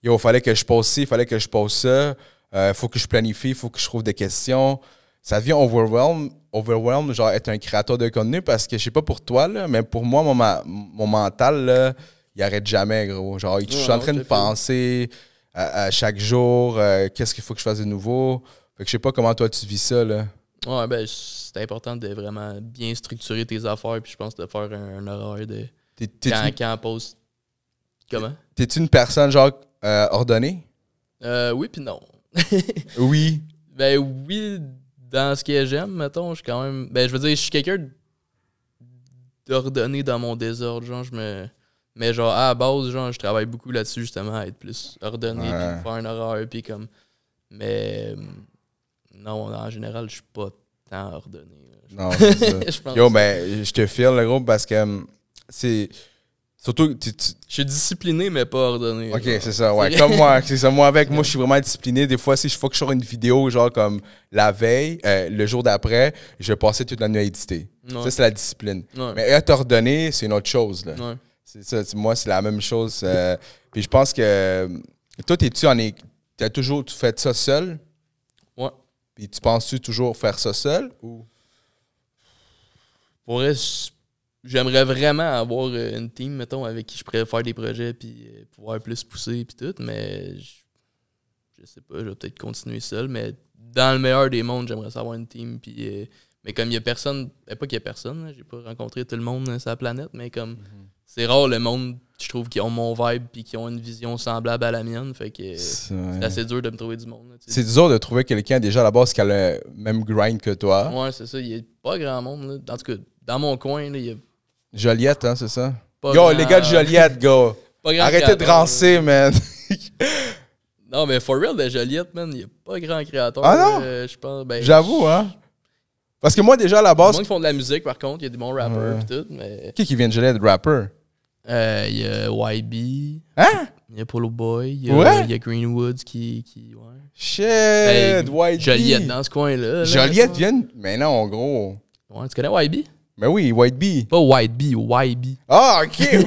yo, fallait que je pose ci, fallait que je pose ça, il euh, faut que je planifie, il faut que je trouve des questions. Ça devient overwhelmed overwhelmed, genre être un créateur de contenu parce que je sais pas pour toi, là, mais pour moi, mon, mental, là, il arrête jamais, gros. Genre, je suis en train de penser à, chaque jour, euh, qu'est-ce qu'il faut que je fasse de nouveau. Fait que je sais pas comment toi tu vis ça, là. Ouais, ben, c'est important de vraiment bien structurer tes affaires, puis je pense de faire un, horaire de. Comment T'es-tu une personne, genre, euh, ordonnée euh, Oui, puis non. [LAUGHS] oui. Ben, oui dans ce que j'aime, mettons, je suis quand même. Ben, je veux dire, je suis quelqu'un d'ordonné dans mon désordre. Genre, je me. Mais genre, à base, genre, je travaille beaucoup là-dessus, justement, à être plus ordonné, puis faire un horaire, puis comme. Mais. Non, en général, je suis pas tant ordonné. Non, c'est ça. [LAUGHS] Yo, ben, je te file, le groupe, parce que. c'est Surtout, tu... Je suis discipliné, mais pas ordonné. Ok, c'est ça, ouais. comme moi, Moi, avec, moi, [LAUGHS] je suis vraiment discipliné. Des fois, si je faut que je sors une vidéo, genre comme la veille, euh, le jour d'après, je vais passer toute la nuit à éditer. Ça, c'est la discipline. Mais être ordonné, c'est une autre chose, moi, c'est la même chose. Euh, puis je pense que. Toi, t'es-tu en. T'as toujours fait ça seul? Ouais. Puis tu penses-tu toujours faire ça seul? Ou. Pour j'aimerais vraiment avoir euh, une team, mettons, avec qui je pourrais faire des projets puis euh, pouvoir plus pousser puis tout, mais je, sais pas, je vais peut-être continuer seul, mais dans le meilleur des mondes, j'aimerais savoir une team puis euh, mais comme il n'y a personne, ben, pas qu'il n'y a personne, hein, j'ai pas rencontré tout le monde sur la planète, mais comme mhm. c'est rare le monde, je trouve, qui ont mon vibe puis qui ont une vision semblable à la mienne. Fait que c'est assez dur de me trouver du monde. C'est dur de trouver quelqu'un déjà à la base qui a le même grind que toi. Ouais, c'est ça. Il n'y a pas grand monde. Là. En tout cas, dans mon coin, il y a Joliette, hein, c'est ça? yo, les gars de Joliette, go! [LAUGHS] Arrêtez de rancer, man! [LAUGHS] non, mais for real, de Joliette, man, il n'y a pas grand créateur. Ah non? Euh, ben, J'avoue, hein? Parce que moi, déjà, à la base. Il y qui font de la musique, par contre. Il y a des bons rappers et tout. Mais... Qui qui vient de Joliette, rapper? Euh, il y a YB. Hein? Il y a Polo Boy. Il y a, ouais? Greenwoods qui. qui ouais. Shit! Ben, Joliette dans ce coin-là. Joliette vient. Mais non, gros. Ouais, tu connais YB? Mais ben oui, White Bee. Pas White Bee, YB. Ah, ok,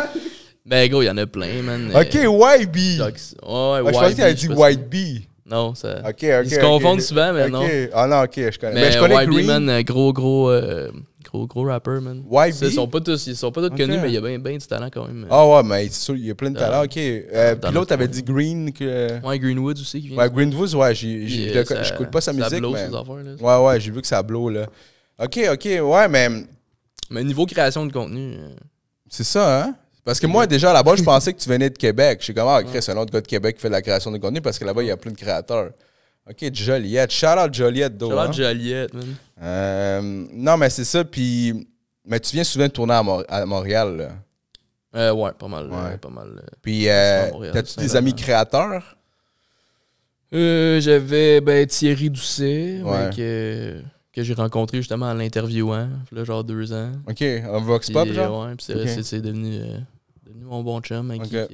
[LAUGHS] Ben, gros, il y en a plein, man. Ok, White Bee. Euh, ouais, ouais, ah, je dit White Bee. Non, ça. Ok, ok. Ils se confondent souvent, mais non. Ah non, ok, je connais. Mais, je connais YB, Green. man, gros, gros, euh, gros, gros rapper, man. YB. Ils sont pas tous, ils sont pas tous connus, mais il y a bien, bien du talent quand même. Ah ouais, mais il y a plein de euh, talent, ok. puis l'autre, avait dit Green. Que... Ouais, Greenwood aussi. Qui vient ouais, Greenwood, ouais, j'écoute pas sa musique. Ça mais... affaires, Ouais, ouais, j'ai vu que ça blow, là. OK, OK, ouais, mais. Mais niveau création de contenu. Euh, c'est ça, hein? Parce que moi, déjà, là-bas, je [LAUGHS] pensais que tu venais de Québec. Je suis comme, ah, c'est un autre gars de Québec qui fait de la création de contenu parce que là-bas, il y a plein de créateurs. OK, Joliette. Shout out Joliette, J'ai shout hein? Joliette, man. Euh, non, mais c'est ça. Puis. Mais tu viens souvent tourner à, Montréal, là. Euh, ouais, pas mal. pas mal. Puis, euh, tu des amis créateurs? Euh, J'avais ben, Thierry Doucet, Ouais que j'ai rencontré justement en l'interviewant, hein, là, genre deux ans. OK, un Vox Pop, genre? Ouais, puis c'est devenu, euh, devenu, mon bon chum, hein, euh,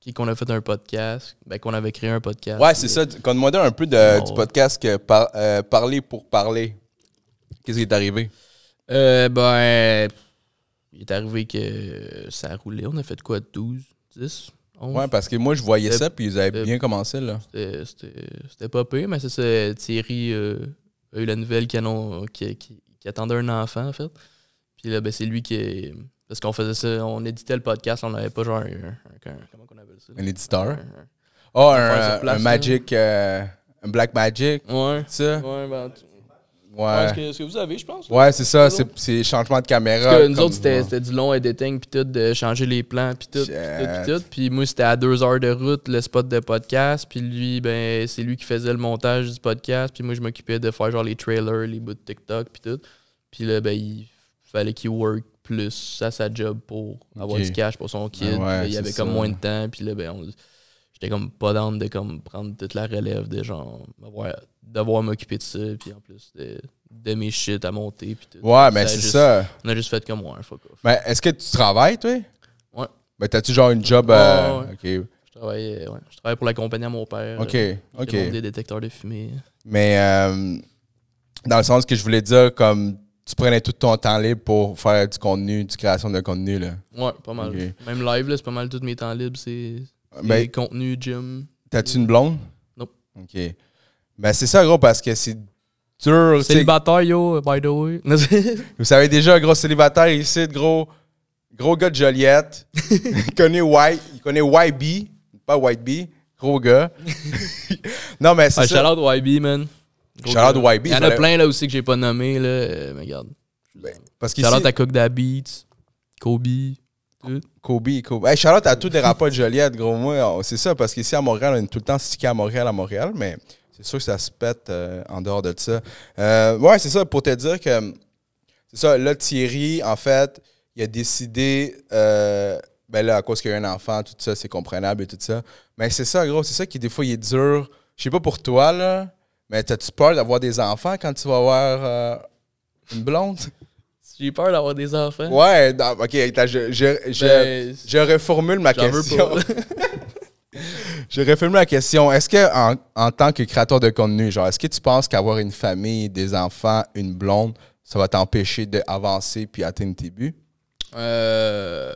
qui, qu'on a fait un podcast, ben, qu'on avait créé un podcast. Ouais, c'est ça. Qu'on demandait un peu du podcast euh, Parler pour parler. Qu'est-ce qui est arrivé? Euh, ben, il est arrivé que ça a roulé. On a fait quoi, 12, 10, 11? Ouais, parce que moi, je voyais ça, puis ils avaient bien commencé, là. C'était pas peu, mais c'est ça, Thierry a eu la nouvelle qui, qui, attendait un enfant, en fait. Puis là, ben, c'est lui qui est. Parce qu'on faisait ça, on éditait le podcast, on n'avait pas genre un, un, ça? Un éditeur. oh, un, ah, magic. Euh, un black magic. Ouais. Ça. Ouais, ben, Ouais. ce, que, vous avez, je pense. Ouais, c'est ça. C'est changement de caméra. nous autres, c'était du long editing, puis tout, de changer les plans, puis tout, puis tout, puis moi, c'était à deux heures de route, le spot de podcast. Puis lui, ben, c'est lui qui faisait le montage du podcast. Puis moi, je m'occupais de faire genre les trailers, les bouts de TikTok, puis tout. Puis là, ben, il fallait qu'il work plus à sa job pour avoir du cash pour son kit. Ah il y avait comme moins de temps. Puis là, ben, j'ai comme pas d'âme de comme prendre toute la relève de genre devoir m'occuper de ça puis en plus de, mes shit à monter puis Ouais, mais ben, c'est ça. On a juste fait comme moi, un Mais est-ce que tu travailles toi Ouais. Mais ben, t'as-tu genre une job euh, euh, Je travaille pour la compagnie à mon père. Euh, OK. OK. Des détecteurs de fumée. Mais dans le sens que je voulais dire comme tu prenais tout ton temps libre pour faire du contenu, du création de contenu là. Ouais, pas mal. Même live c'est pas mal tous mes temps libres, c'est ah, ben, contenu Jim. T'as-tu une blonde? Non. OK. Ben, c'est ça, gros, parce que c'est dur. Célibataire, yo, by the way. [LAUGHS] Vous savez déjà, gros célibataire ici, gros, gros gars de Joliette. [LAUGHS] il connaît White il connaît YB, pas White B, gros gars. [LAUGHS] non, mais c'est ah, ça. Shout YB, man. Shout out YB. Il y en a plein, là, aussi, que j'ai pas nommé, là. Euh, mais regarde. Ben, parce que Shout out à Cook Beats, Kobe. Hein? Kobe, Kobe. Hey, Charlotte à tous des rapports de Joliette, gros. Moi, c'est ça, parce qu'ici à Montréal, on est tout le temps stické à Montréal, à Montréal, mais c'est sûr que ça se pète euh, en dehors de ça. Euh, ouais, c'est ça, pour te dire que. C'est ça, là, Thierry, en fait, il a décidé. Euh, ben là, à cause qu'il y a un enfant, tout ça, c'est comprenable et tout ça. Mais c'est ça, gros, c'est ça qui, des fois, il est dur. Je sais pas pour toi, là, mais as-tu peur d'avoir des enfants quand tu vas avoir euh, une blonde? J'ai peur d'avoir des enfants. Ouais, ok, ben, je, reformule ma question. [LAUGHS] je reformule ma question. Est-ce que en, tant que créateur de contenu, genre, est-ce que tu penses qu'avoir une famille, des enfants, une blonde, ça va t'empêcher d'avancer puis atteindre tes buts? Euh,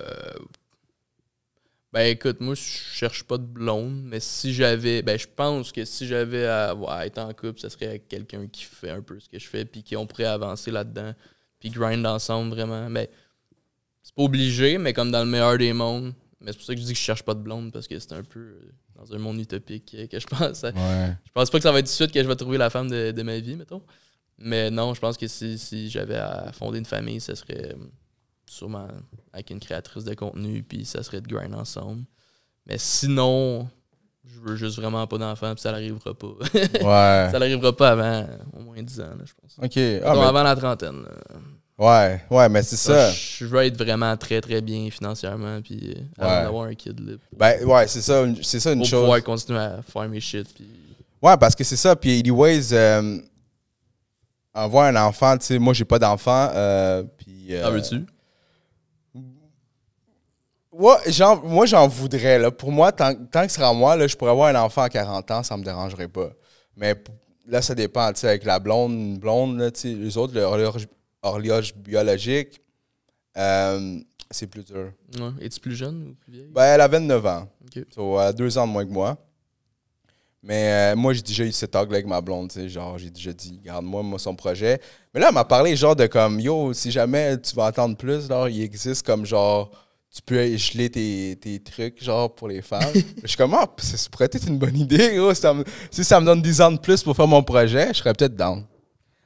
ben écoute, moi je cherche pas de blonde, mais si j'avais. Ben je pense que si j'avais à, être en couple, ce serait avec quelqu'un qui fait un peu ce que je fais puis qui prêt à avancer là-dedans grind ensemble vraiment. mais ben, c'est pas obligé, mais comme dans le meilleur des mondes. Mais c'est pour ça que je dis que je cherche pas de blonde parce que c'est un peu euh, dans un monde utopique que je pense. Je pense pas que ça va être tout de suite que je vais trouver la femme de, de ma vie, mettons. Mais non, je pense que si, si j'avais à fonder une famille, ce serait euh, sûrement avec une créatrice de contenu, puis ça serait de grind ensemble. Mais sinon, je veux juste vraiment pas d'enfant, puis ça n'arrivera pas. ouais. [LAUGHS] Ça n'arrivera pas avant au moins 10 ans, je pense. OK. Donc, ah, avant la trentaine. Ouais, ouais, mais c'est ça. Je veux être vraiment très, très bien financièrement, puis euh, avoir un kid. libre. ben, ouais, c'est ça, c'est ça une chose. Pour pouvoir continuer à faire mes shit. Puis... Ouais, parce que c'est ça. Puis, anyways, euh, avoir un enfant, tu sais, moi, j'ai pas d'enfant. Euh, puis. Euh, tu Ouais, moi, j'en voudrais. Là. Pour moi, tant, tant que ce sera moi, là, je pourrais avoir un enfant à 40 ans, ça me dérangerait pas. Mais là, ça dépend. avec la blonde, blonde là, les autres, l'horloge biologique, euh, c'est plus dur. Ouais. Es-tu plus jeune ou plus vieille? Ben, elle a 29 ans. deux ans de moins que moi. Mais euh, moi, j'ai déjà eu cet angle avec ma blonde, tu sais, genre, j'ai déjà dit, garde-moi, moi, son projet. Mais là, elle m'a parlé, genre, de comme, yo, si jamais tu vas attendre plus, il existe comme, genre, tu peux écheler tes, trucs, genre, pour les femmes. [LAUGHS] je suis comme, ah, oh, ça pourrait être une bonne idée, gros. si ça me donne 10 ans de plus pour faire mon projet, je serais peut-être down.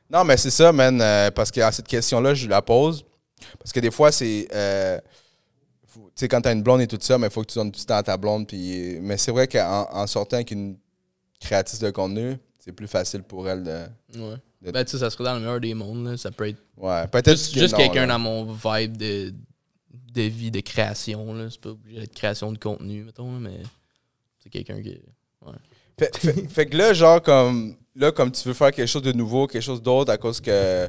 Non, mais c'est ça, man, euh, parce que à ah, cette question-là, je la pose. Parce que des fois, c'est. Euh, tu sais, quand t'as une blonde et tout ça, mais il faut que tu donnes du temps à ta blonde. Puis, mais c'est vrai qu'en sortant avec une créatrice de contenu, c'est plus facile pour elle de. Ouais. ben, tu sais, ça serait dans le meilleur des mondes, Ça peut être. Ouais, peut-être. juste quelqu'un dans mon vibe de des vie de création. là, C'est pas obligé d'être création de contenu, mais c'est quelqu'un qui. [LAUGHS] Fait, que là, genre, comme, là, comme tu veux faire quelque chose de nouveau, quelque chose d'autre, à cause que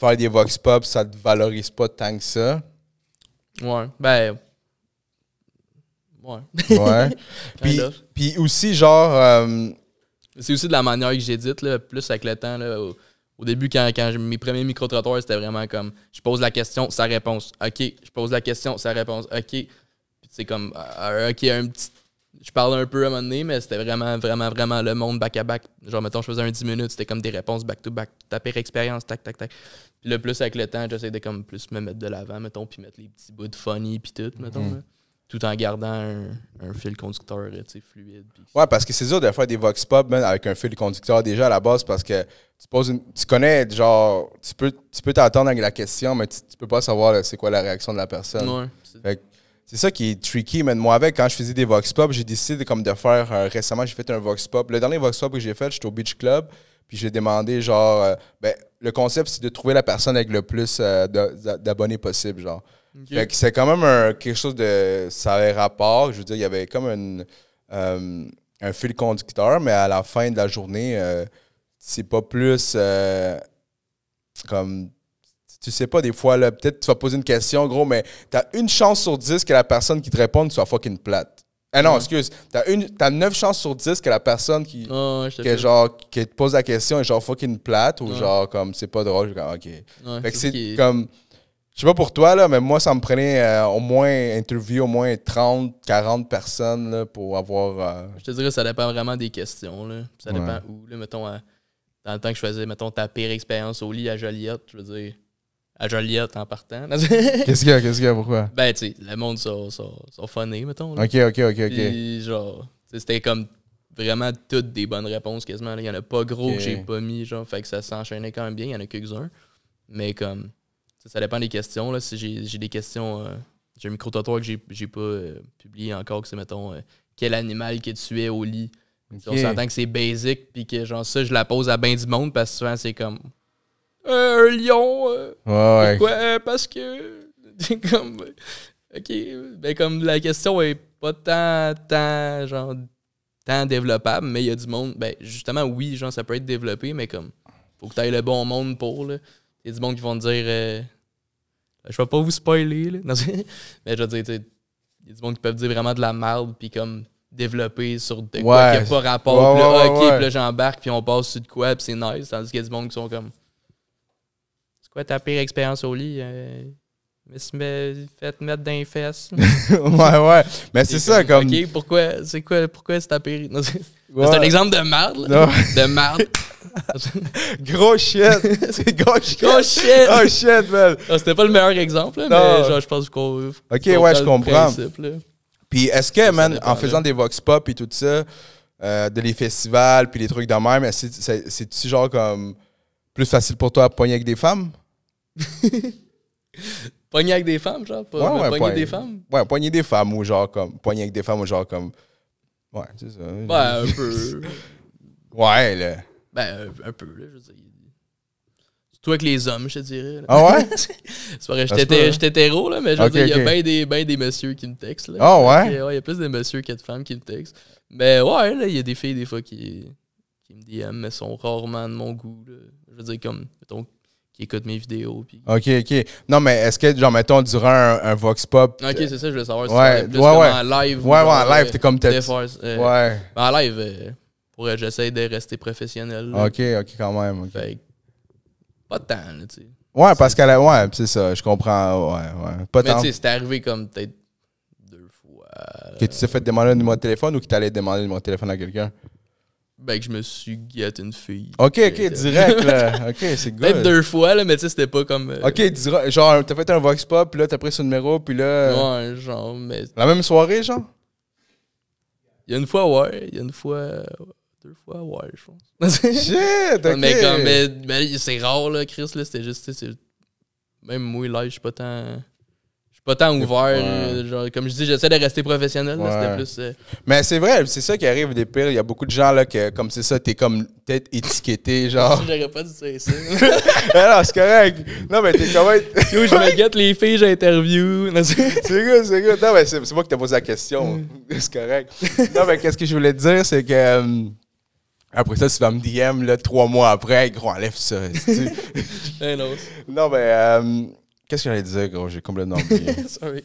faire des vox pop, ça te valorise pas tant que ça. Ouais, ben. Ouais. ouais. [LAUGHS] puis, aussi, genre. Euh, c'est aussi de la manière que j'édite, plus avec le temps, là. Au début, quand, quand mes premiers micro-trottoirs, c'était vraiment comme je pose la question, sa réponse. OK, je pose la question, sa réponse. OK. c'est comme, euh, OK, un petit. Je parle un peu à un moment donné, mais c'était vraiment, vraiment, vraiment le monde back-à-back. Genre, mettons, je faisais un 10 minutes, c'était comme des réponses back-to-back. Taper expérience, tac, tac, tac. le plus avec le temps, j'essayais de comme plus me mettre de l'avant, mettons, puis mettre les petits bouts de funny, puis tout, mettons. Mhm tout en gardant un, fil conducteur fluide. Ouais, parce que c'est dur de faire des vox pop avec un fil conducteur déjà à la base parce que tu poses tu connais genre tu peux tu peux t'attendre avec la question mais tu, peux pas savoir c'est quoi la réaction de la personne. Ouais, c'est... ça qui est tricky mais moi avec quand je faisais des vox pop, j'ai décidé comme de faire euh, récemment j'ai fait un vox pop. Le dernier vox pop que j'ai fait, j'étais au Beach Club puis j'ai demandé genre euh, ben, le concept c'est de trouver la personne avec le plus euh, d'abonnés possible genre. Fait que c'est quand même quelque chose de. Ça avait rapport. Je veux dire, il y avait comme euh, un fil conducteur, mais à la fin de la journée, euh, c'est pas plus euh, comme. Tu sais pas, des fois, peut-être tu vas poser une question, gros, mais t'as une chance sur dix que la personne qui te réponde soit fucking plate. Ah non, excuse. T'as une, 9 chances sur 10 que la personne qui, genre, qui te pose la question est genre fucking plate ou genre comme c'est pas drôle. Comme, ok. fait que c'est comme, je sais pas pour toi, là, mais moi, ça me prenait euh, au moins interview, au moins 30, 40 personnes là, pour avoir. Euh, je te dirais, ça dépend vraiment des questions. Là. Ça dépend où. Là, mettons, dans le temps que je faisais, mettons, ta pire expérience au lit à Joliette, je veux dire, à Joliette en partant. [LAUGHS] Qu'est-ce qu'il y a Qu'est-ce qu'il y a Pourquoi Ben, tu sais, le monde sont, sont, sont mettons. Ok, ok, ok, ok. Puis, genre, c'était comme vraiment toutes des bonnes réponses quasiment. Il y en a pas gros que j'ai pas mis, genre, fait que ça s'enchaînait quand même bien. Il y en a quelques-uns. Mais comme ça dépend des questions. Là. Si j'ai des questions, euh, j'ai un micro totoir que j'ai pas euh, publié encore, que c'est, mettons, euh, quel animal que tu es au lit. On s'entend que c'est basic, puis que genre ça, je la pose à ben du monde, parce que souvent, c'est comme un lion. pourquoi? parce que. [LAUGHS] comme. OK. Ben, comme la question est pas tant, tant, genre, tant développable, mais il y a du monde. Ben, justement, oui, genre, ça peut être développé, mais comme, faut que tu ailles le bon monde pour, là. Il y a du monde qui vont dire. Euh, je vais pas vous spoiler, là. [LAUGHS] mais je veux dire, il y a du monde qui peuvent dire vraiment de la merde, puis comme développer sur de quoi qui n'a pas rapport. là, ok, puis là, j'embarque, puis on passe sur de quoi, puis c'est nice. Tandis qu'il y a du monde qui sont comme. C'est quoi ta pire expérience au lit? Euh, mais se fait mettre dans les fesses. [LAUGHS] ouais, ouais. Mais c'est ça, comme. Ok, pourquoi c'est quoi, pourquoi c'est ta pire. [LAUGHS] C'est un exemple de merde, là. De merde. [LAUGHS] gros shit. [LAUGHS] C'est gros shit. Gros shit. oh shit, man. Ah, c'était pas le meilleur exemple, mais genre, je pense qu'on. Ok, ouais, je comprends. puis est-ce que, man, en faisant des vox pop et tout ça, euh, de les festivals puis les trucs de même, c'est-tu genre comme plus facile pour toi à pogner avec des femmes? [LAUGHS] pogner avec des femmes, genre? Pas, ouais, des femmes? Ouais, poigner des femmes ou genre comme. Pogner avec des femmes ou genre comme. Ouais, c'est ça. Ouais, un peu. ouais, là. Ben, un, peu, là, je veux dire. Surtout avec les hommes, je te dirais. Ah ouais? [LAUGHS] C'est vrai, j'étais j'étais hétéro, là, mais je veux dire, il y a bien des, ben des messieurs qui me textent. Là. Ah ouais? Il y a plus de messieurs que de femmes qui me textent. Mais ouais, là, il y a des filles, des fois, qui, qui me DM, mais sont rarement de mon goût. là. Je veux dire, comme, mettons, qui écoutent mes vidéos. Puis... Ok, ok. Non, mais est-ce que, genre, mettons, durant un, un Vox Pop. Ok, euh, c'est ça, je veux savoir Ouais, plus ouais, comme ouais. en live. Ouais, ouais, en live, euh, t'es comme t'as- euh, Ouais. Ben, en live, euh, pour j'essaie de rester professionnel. OK, OK, quand même. Fait que, pas de temps, là, tu sais. Ouais, parce qu'elle a. Ouais, c'est ça, je comprends. Ouais, ouais. Pas Mais tu sais, c'est arrivé comme peut-être deux fois. Euh, que tu t'es fait demander le numéro de téléphone ou que t'allais demander le numéro de téléphone à quelqu'un? Ben, que je me suis guetté une fille. Ok, ok, direct, là. [LAUGHS] Ok, c'est good. Peut-être deux fois, là, mais tu sais, c'était pas comme. Euh, ok, direct. Genre, t'as fait un vox pop, puis là, t'as pris son numéro, puis là. Euh, ouais, genre, mais. La même soirée, genre? Il y a une fois, ouais. Il y a une fois deux fois, ouais, je pense. [LAUGHS] Mais comme, mais, c'est rare, là, Chris, là, c'était juste, même moi, là, je suis pas tant pas tant ouvert. Euh, genre, comme je dis, j'essaie de rester professionnel. plus, euh, Mais c'est vrai, c'est ça qui arrive des pires. Il y a beaucoup de gens là que, comme c'est ça, t'es comme peut-être étiqueté, [LAUGHS] genre. J'aurais pas Alors, [LAUGHS] c'est correct. Non, mais t'es quand je me guette les filles, j'interview. c'est good, c'est good. Non, mais c'est moi qui t'ai posé la question. Mm. c'est correct. Non, mais qu'est-ce que je voulais te dire, c'est que. Euh, après ça, tu vas me DM là, trois mois après, gros, enlève ça. [LAUGHS] non, mais euh, qu'est-ce que j'allais dire, gros? J'ai complètement oublié. [LAUGHS] Sorry.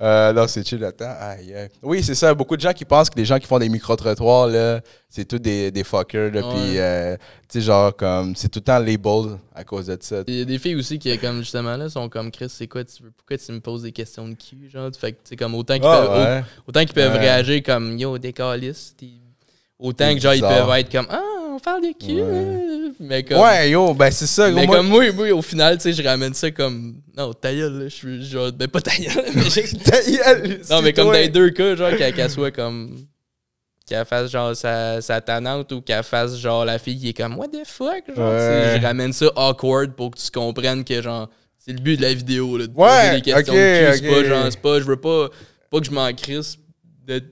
Euh, non, c'est chill, attends. Aïe, Oui, c'est ça. Beaucoup de gens qui pensent que les gens qui font des micro-trottoirs, là, c'est tous des, des fuckers. Là, Puis, euh, tu sais, genre, comme, c'est tout le temps label à cause de ça. Il y a des filles aussi qui, comme, justement, là, sont comme, Chris, c'est quoi, tu veux, pourquoi tu me poses des questions de cul, genre? Fait que, tu sais, comme, autant qu'ils ah, peuvent, autant qu'ils peuvent réagir comme, yo, décaliste, Autant que genre, ils peuvent être comme Ah, on parle de cul. Ouais. Euh? Mais comme. Ouais, yo, ben c'est ça. Mais comme, oui, oui, au final, tu sais, je ramène ça comme. Non, ta là, je suis genre. Ben pas ta gueule, [LAUGHS] mais ta gueule, Non, mais comme dans les deux cas, genre, qu'elle soit comme. Qu'elle fasse genre sa, sa ou qu'elle fasse genre la fille qui est comme What the fuck? Genre, je ramène ça awkward pour que tu comprennes que genre. C'est le but de la vidéo, là, de ouais, des questions de C'est pas genre, c'est pas, je veux pas, pas que je m'en crisse de,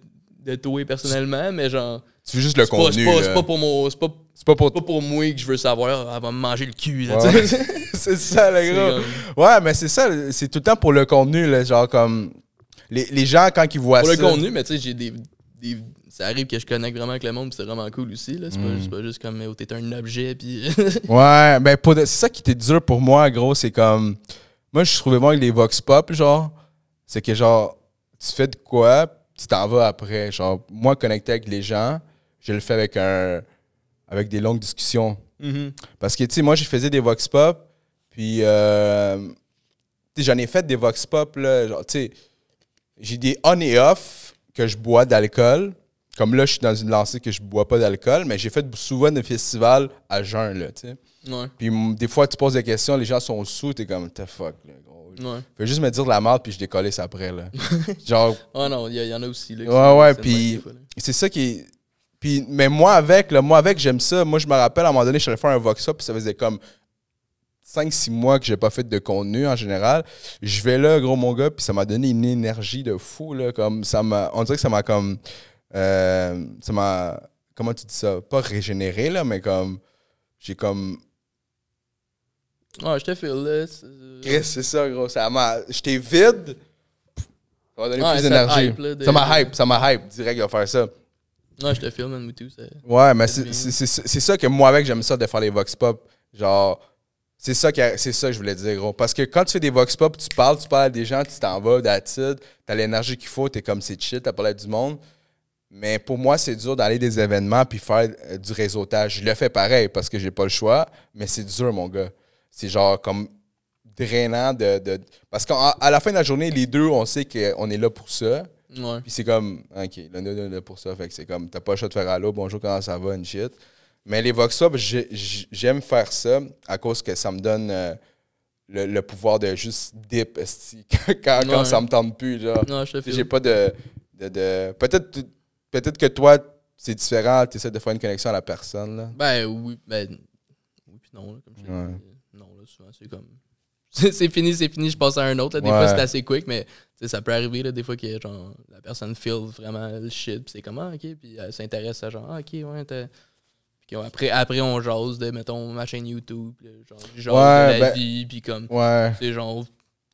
de toi personnellement, mais genre tu veux juste le contenu. C'est pas, pour moi. moi que je veux savoir. avant de me manger le cul. [LAUGHS] c'est ça, le gros. Ouais, mais c'est ça. C'est tout le temps pour le contenu. Là, genre, comme. Les, gens, quand ils voient ça. Pour le contenu, mais tu sais, j'ai des, ça arrive que je connecte vraiment avec le monde, c'est vraiment cool aussi. Mm. C'est pas, juste comme, oh, t'es un objet, puis... [LAUGHS] ouais, mais ben, c'est ça qui était dur pour moi, gros, c'est comme... Moi, je trouvais moins avec les vox pop, genre, c'est que, genre, tu fais de quoi, tu t'en vas après. Genre, moi, connecter avec les gens, je le fais avec un avec des longues discussions. Mm-hmm. Parce que, tu sais, moi, je faisais des vox pop, puis, euh, tu sais, j'en ai fait des vox pop, là. Genre, tu sais, j'ai des on et off que je bois d'alcool. Comme là, je suis dans une lancée que je bois pas d'alcool, mais j'ai fait souvent des festivals à jeun, là, tu sais. Puis, des fois, tu poses des questions, les gens sont sous, t'es comme, the fuck, là. Ouais. Fait juste me dire de la merde puis je décolle ça après là. [LAUGHS] Genre. oh non, il y, en a aussi là. Ouais ouais, puis c'est ça qui est puis, mais moi avec, moi avec, j'aime ça. Moi, je me rappelle, à un moment donné, je suis allé faire un up puis ça faisait comme 5-6 mois que j'ai pas fait de contenu en général. Je vais là, gros mon gars, puis ça m'a donné une énergie de fou. Là, comme ça m'a, on dirait que ça m'a comme. Euh, ça m'a. Comment tu dis ça? Pas régénéré, là, mais comme. J'ai comme. Ah, oh, je t'ai fait this. c'est ça, gros. Ça m'a. J'étais vide. Ça m'a donné plus d'énergie. Ça m'a hype, ça m'a hype direct de faire ça. Non, je te filme, un tout. ouais, mais c'est ça que moi, avec, j'aime ça de faire les vox pop. Genre, c'est ça, que, ça je voulais dire, gros. Parce que quand tu fais des vox pop, tu parles, tu parles à des gens, tu t'en vas, d'attitude, t'as l'énergie qu'il faut, t'es comme c'est chill, t'as parlé du monde. Mais pour moi, c'est dur d'aller des événements puis faire euh, du réseautage. Je le fais pareil parce que j'ai pas le choix, mais c'est dur, mon gars. C'est genre comme drainant de. de parce qu'à la fin de la journée, les deux, on sait qu'on est là pour ça. Puis c'est comme, OK, le le là pour ça. Fait que c'est comme, t'as pas le choix de faire allô, bonjour, comment ça va, une shit. Mais les Vox Up, j'aime faire ça à cause que ça me donne euh, le, pouvoir de juste dip [LAUGHS] quand, quand, ça me tente plus. là. je j'ai pas de. de, Peut-être peut que toi, c'est différent, tu essaies de faire une connexion à la personne. Là. Ben oui, ben. Oui, puis non, là, comme je Non, là, souvent, c'est comme. [LAUGHS] c'est fini, c'est fini, je passe à un autre. Des fois, c'est assez quick, mais ça peut arriver là, des fois que genre, la personne feel vraiment le shit, puis c'est comme ah, ok, puis elle s'intéresse à genre ah, ok, ouais, t'es. Après, après, on jase de, mettons, ma chaîne YouTube, euh, genre, de la ben vie, puis comme, c'est genre,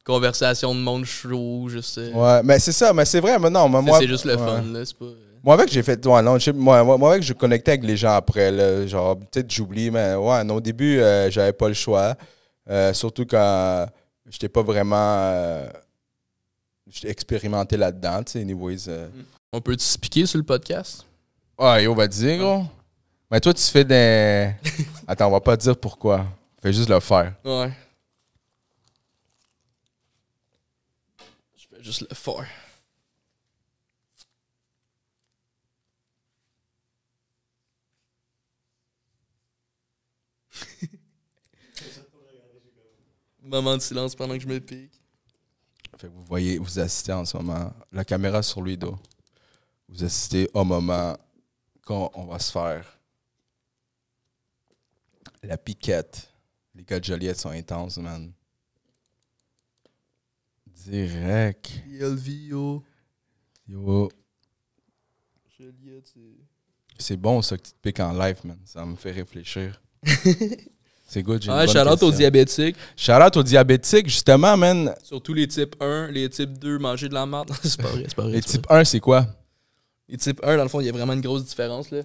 conversation de monde chaud, je sais. Euh, ouais, mais c'est ça, mais c'est vrai, mais non, moi. C'est juste le fun, là, euh, Moi, avec, j'ai fait. Ouais, non, moi, moi, avec, je connectais avec les gens après, là, genre, peut-être j'oublie, mais ouais, non, au début, j'avais pas le choix. surtout quand j'étais pas vraiment j'ai expérimenté là-dedans, tu sais, euh. On peut te piquer sur le podcast? Ah, ouais on va dire, gros. Mais toi, tu fais des. [LAUGHS] Attends, on va pas dire pourquoi. Fais juste le faire. Ouais. Je fais juste le faire. [LAUGHS] Moment de silence pendant que je me pique vous voyez, vous assistez en ce moment, la caméra sur lui dos. Vous assistez au moment quand on va se faire la piquette. Les gars de Joliette sont intenses, man. Direct. yo. c'est. C'est bon ça que tu te piques en live, man. Ça me fait réfléchir. [LAUGHS] C'est good, j'ai Ah, shout-out aux diabétiques. Shout-out aux diabétiques, justement, man. Surtout les types 1, les types 2, manger de la merde. [LAUGHS] c'est pas vrai, c'est pas vrai. Les types 1, c'est quoi? Les types 1, dans le fond, il y a vraiment une grosse différence, là.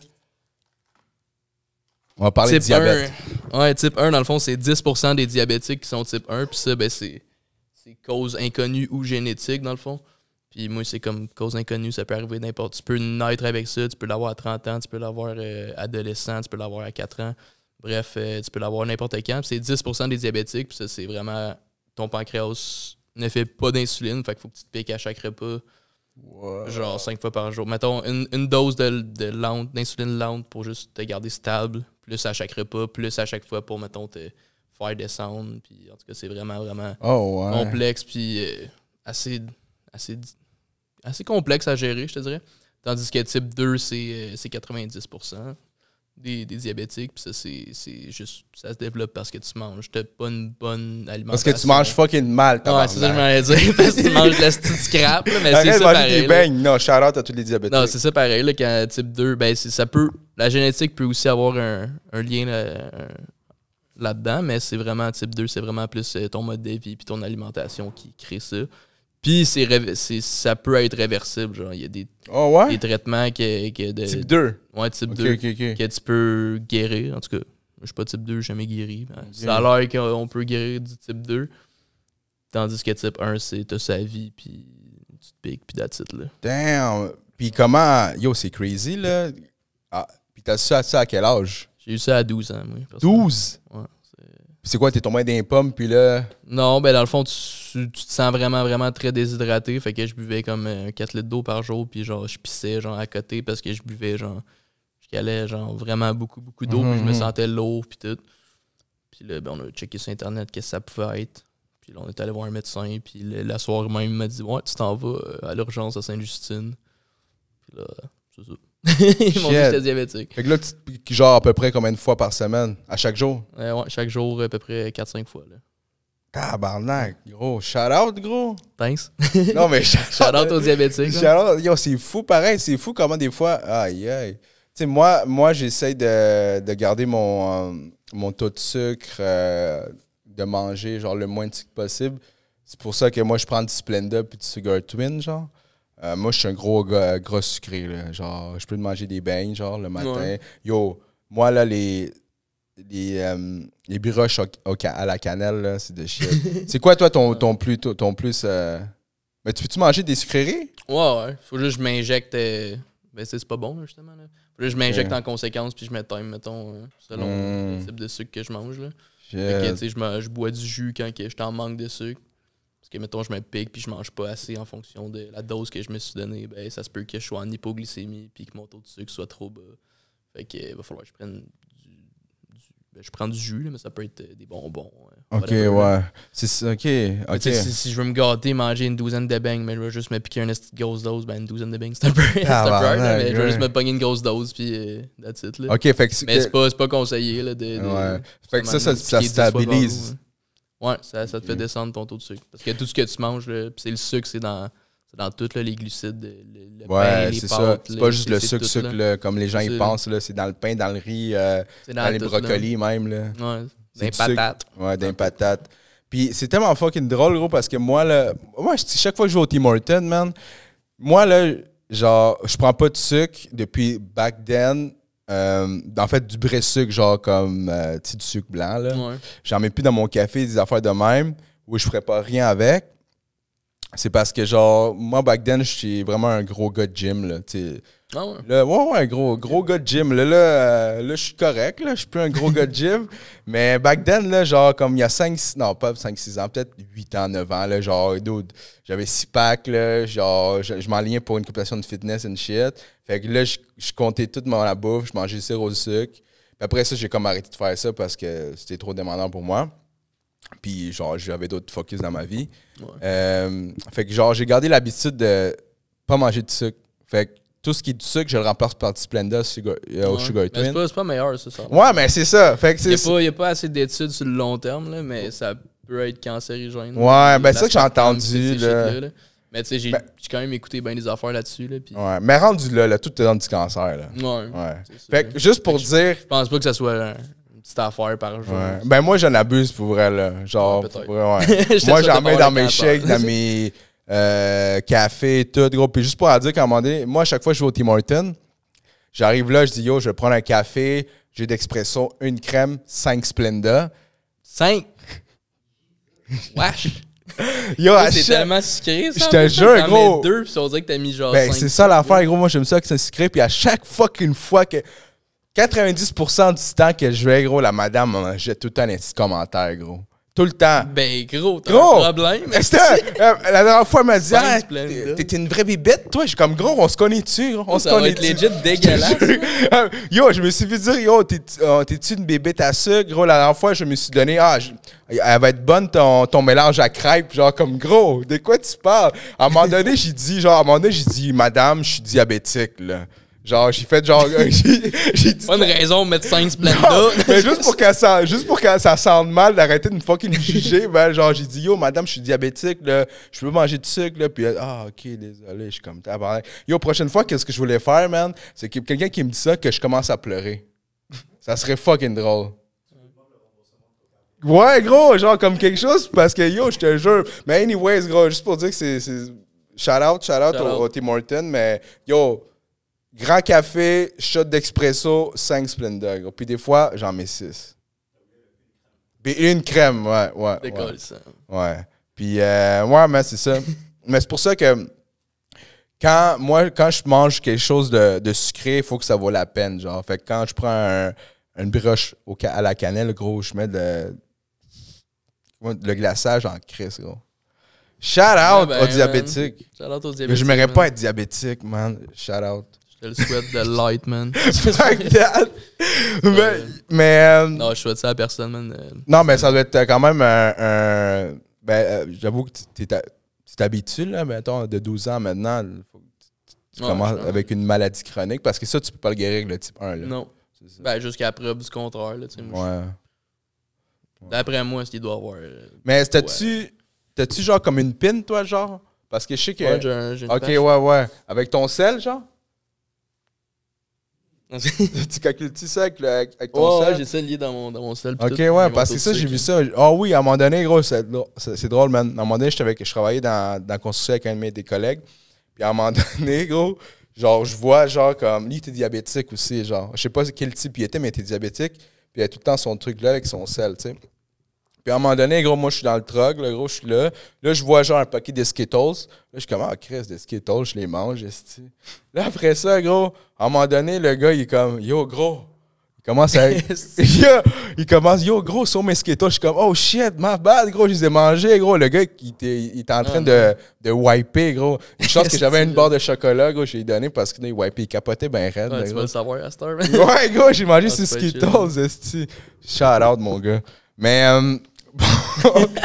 On va parler de diabète. 1, ouais, type 1, dans le fond, c'est 10% des diabétiques qui sont type 1, puis ça, ben, c'est cause inconnue ou génétique, dans le fond. Puis moi, c'est comme cause inconnue, ça peut arriver n'importe. Tu peux naître avec ça, tu peux l'avoir à 30 ans, tu peux l'avoir euh, adolescent, tu peux l'avoir à 4 ans. Bref, euh, tu peux l'avoir n'importe quand. C'est 10 des diabétiques. ça, c'est vraiment ton pancréas ne fait pas d'insuline. Fait qu'il faut que tu te piques à chaque repas. Genre 5 fois par jour. Mettons une, dose de, d'insuline lente pour juste te garder stable. Plus à chaque repas, plus à chaque fois pour, mettons, te faire descendre. Puis en tout cas, c'est vraiment, vraiment oh, complexe. Puis euh, assez, assez, assez complexe à gérer, je te dirais. Tandis que type 2, c'est 90 euh, des, diabétiques, puis ça, c'est juste. Ça se développe parce que tu manges. T'as pas une bonne alimentation. Parce que tu manges fucking mal, Ouais, c'est ça que je m'allais dire. parce que tu manges de la petite [LAUGHS] scrap, mais c'est ça. pareil, Non, shout t'as tous les diabétiques. Non, c'est ça pareil, là, type 2, ben, ça peut. La génétique peut aussi avoir un, lien euh, là-dedans, mais c'est vraiment type 2, c'est vraiment plus euh, ton mode de vie puis ton alimentation qui crée ça. Puis ça peut être réversible. Genre, il y a des, ah traitements que, que de, type 2. Ouais, type 2. Que tu peux guérir. En tout cas, je suis pas type 2, jamais guéri. Ça a l'air qu'on peut guérir du type 2. Tandis que type 1, c'est t'as sa vie, puis tu te piques, puis that's it, là. Damn! Puis comment. Yo, c'est crazy, là. Ah, puis t'as ça, ça à quel âge? J'ai eu ça à 12 ans, moi. 12? Ouais. C'est quoi, t'es tombé dans les pommes, puis là. Non, ben dans le fond, tu, te sens vraiment, vraiment très déshydraté. Fait que je buvais comme 4 euh, litres d'eau par jour, puis genre, je pissais, genre, à côté parce que je buvais, genre, je galais, genre, vraiment beaucoup, beaucoup d'eau, puis je me mhm, mhm. sentais lourd, puis tout. Puis là, ben, on a checké sur Internet qu'est-ce que ça pouvait être. Puis là, on est allé voir un médecin, puis la soirée même, il m'a dit, ouais, tu t'en vas euh, à l'urgence à Sainte-Justine. Puis là, c'est ça. Mon j'étais diabétique. Fait que là, tu, genre à peu près combien de fois par semaine À chaque jour euh, Ouais, chaque jour, à peu près 4-5 fois. Là. Tabarnak, gros. Shout out, gros. Thanks. [LAUGHS] non, mais shout, out aux diabétiques. Hein. Yo, c'est fou, pareil. C'est fou comment des fois. Aïe, aïe. Tu sais, moi, moi j'essaie de, de, garder mon, euh, mon taux de sucre, euh, de manger, genre, le moins de sucre possible. C'est pour ça que moi, je prends du Splenda puis du Sugar Twin, genre. Euh, moi, je suis un gros gros sucré. Genre, je peux manger des beignes, genre, le matin. Yo, moi, là, les. Les, biroches euh, à la cannelle, c'est de chier. [LAUGHS] c'est quoi, toi, ton, ton plus. Ton plus euh, Mais tu peux-tu manger des sucreries? Ouais, ouais. Faut juste que je m'injecte. Ben, c'est pas bon, justement. Faut juste que je m'injecte en conséquence, puis je m'éteins, mettons, selon hmm. le type de sucre que je mange. Là. je, bois du jus quand je t'en manque de sucre que, mettons, je me pique puis je mange pas assez en fonction de la dose que je me suis donnée, ben, ça se peut que je sois en hypoglycémie puis que mon taux de sucre soit trop bas. Fait que, il va falloir que je prenne du. Ben, je prends du jus, mais ça peut être euh, des bonbons. Euh, ok, ouais. ok, Si, je veux me gâter, manger une douzaine de bangs, mais je vais juste me piquer une grosse dose, ben une douzaine de bangs, c'est un peu. [LAUGHS] c'est mais je vais juste me pogner une grosse dose, puis euh, that's it. Mais c'est, pas pas, pas, conseillé là, de, Fait que ça, ça, stabilise. Ouais, ça, ça te fait descendre ton taux de sucre. Parce que tout ce que tu manges, c'est le sucre, c'est dans, dans tout, les glucides, le, pain, les pâtes. ça. C'est pas juste le sucre, sucre comme les gens y pensent, c'est dans le pain, dans le riz, euh, dans, les brocolis même. Là. Ouais, dans patates. Ouais, des patates. Puis c'est tellement fucking drôle, gros, parce que moi, là, moi, chaque fois que je vais au Tim Hortons, man, moi, là, genre, je prends pas de sucre depuis back then euh, en fait, du vrai sucre, genre comme euh, du sucre blanc. là. J'en mets plus dans mon café des affaires de même où je ferais pas rien avec. C'est parce que, genre, moi, back then, j'étais vraiment un gros gars de gym. Là, ah le ouais. ouais, gros, gros gars de gym. Là, là, euh, je suis correct. je suis plus un gros gars de gym. [LAUGHS] Mais back then, genre, comme il y a 5, 6, non, pas 5, 6 ans, peut-être 8 ans, 9 ans, là, genre, j'avais 6 packs, genre, je, je m'enlignais pour une compétition de fitness une shit. Fait que là, je, je comptais toute ma bouffe, je mangeais zéro de sucre. après ça, j'ai comme arrêté de faire ça parce que c'était trop demandant pour moi. Puis, genre, j'avais d'autres focus dans ma vie. Euh, fait que, genre, j'ai gardé l'habitude de pas manger de sucre. Fait que, tout ce qui est du sucre, je le remplace par du Splenda euh, au Sugar Twin. C'est pas, pas, meilleur, c'est ça. Ouais, mais c'est ça. il n'y a, pas assez d'études sur le long terme, là, mais ça peut être cancérigène. Ouais, ben c'est ça que j'ai entendu. Là. Mais tu sais, ben j'ai quand même écouté bien des affaires là-dessus. Là, Ouais, mais rendu là, tout te dans du cancer. Là. Ouais. Fait que juste pour dire. Je pense pas que ça soit. une petite affaire par jour. Ben moi j'en abuse pour vrai là. Genre ouais, [LAUGHS] moi j'en mets dans mes chèques dans mes euh, café, tout, gros. Puis juste pour dire qu'à un moment donné, moi, à chaque fois que je vais au Tim Hortons, j'arrive là, je dis yo, je vais prendre un café, j'ai d'expresso, une crème, cinq Splenda. Cinq? [LAUGHS] Wesh! Yo, c'est tellement sucré, ça. Je te jure, gros. deux, puis on dit que t'as mis genre. Ben, c'est ça l'affaire, gros. Moi, j'aime ça que c'est sucré. Puis à chaque fois qu'une fois que. 90% du temps que je vais, gros, la madame jette tout le temps un petit commentaire, gros. Tout le temps. Ben, gros, t'as gros. [LAUGHS] un problème. Euh, la dernière fois, elle m'a dit, ah, t'es une vraie bibette, toi. Je suis comme, gros, on se connaît-tu? On se connaît. -tu? dégueulasse. [LAUGHS] Euh, yo, je me suis fait dire, yo, oh, t'es-tu une bébête à sucre? Gros, la dernière fois, je me suis donné, ah, elle va être bonne ton, ton mélange à crêpes. Genre, comme, gros, de quoi tu parles? À un moment donné, j'ai dit, genre, à un moment donné, j'ai dit, madame, je suis diabétique, là. Genre, j'ai fait genre. [LAUGHS] j'ai dit. Pas une raison de mettre 5 Splenda. [LAUGHS] mais juste pour que ça, juste pour que ça sente mal d'arrêter de me fucking juger, [LAUGHS] ben, genre, j'ai dit, yo, madame, je suis diabétique, je peux manger du sucre, là, puis ah, ok, désolé, je suis comme parlé Yo, prochaine fois, qu'est-ce que je voulais faire, man? C'est que quelqu'un qui me dit ça, que je commence à pleurer. ça serait fucking drôle. Ouais, gros, genre, comme quelque chose, parce que yo, je te jure. Mais, anyways, gros, juste pour dire que c'est. Shout out, shout out, au, au Tim mais yo Grand café, shot d'expresso, 5 Splendor. Puis des fois, j'en mets 6. Puis une crème, ouais, ouais. Décolle ça. Ouais. Puis, euh, ouais, mais c'est ça. [LAUGHS] mais c'est pour ça que quand moi, quand je mange quelque chose de, sucré, il faut que ça vaut la peine. Genre, fait que quand je prends une broche au, à la cannelle, gros, je mets de, le glaçage en crisse, gros. Shout out ben, aux diabétiques. Shout out aux diabétiques. je ne pas être diabétique, man. Shout out. Je le souhaite de light, man. [LAUGHS] Fuck that! [LAUGHS] mais. Euh, euh, non, je souhaite ça à personne, man. Euh, non, mais ça doit être quand même un. ben, j'avoue que tu t'habitues, là, mettons, de 12 ans maintenant. tu, commences avec une maladie chronique parce que ça, tu peux pas le guérir, avec le type 1. Là. Non. Ben, jusqu'à preuve du contraire, là, tu sais. Ouais. D'après moi, ce qu'il doit avoir. Mais t'as-tu. T'as-tu genre comme une pine, toi, genre? Parce que je sais que. Ouais, j'ai un, Ok, ouais, ouais. Avec ton sel, genre? [LAUGHS] tu calcules-tu ça avec, le, avec ton oh, ouais, j'ai ça lié dans mon, dans mon sel. Ok, ouais, parce que ça, j'ai vu ça. Ah oui, à un moment donné, gros, c'est drôle, man. À un moment donné, je travaillais dans, dans la construction avec un de mes collègues. Puis à un moment [LAUGHS] donné, gros, genre, je vois, genre, comme, lui, il était diabétique aussi, genre. Je sais pas quel type il était, mais il était diabétique. Puis il a tout le temps son truc là avec son sel, tu sais. Puis à un moment donné, gros, moi, je suis dans le truck, là, gros, je suis là. Là, je vois genre un paquet de Skittles. Là, je suis comme, ah, des Skittles, je les mange, esti. Là, après ça, gros, à un moment donné, le gars, il est comme, yo, gros. Il commence à. [LAUGHS] il commence, yo, gros, sur mes Skittles. Je suis comme, oh shit, ma bad, gros, je les ai mangés, gros. Le gars, il était, il en train ah, de, de wiper, gros. Une chance que j'avais une barre de chocolat, gros, je l'ai donné parce qu'il wipait, il capotait ben raide. Ouais, tu vas le savoir à Ouais, gros, j'ai mangé ah, ces Skittles, esti. Shout out, mon gars. Mais. Euh, [LAUGHS]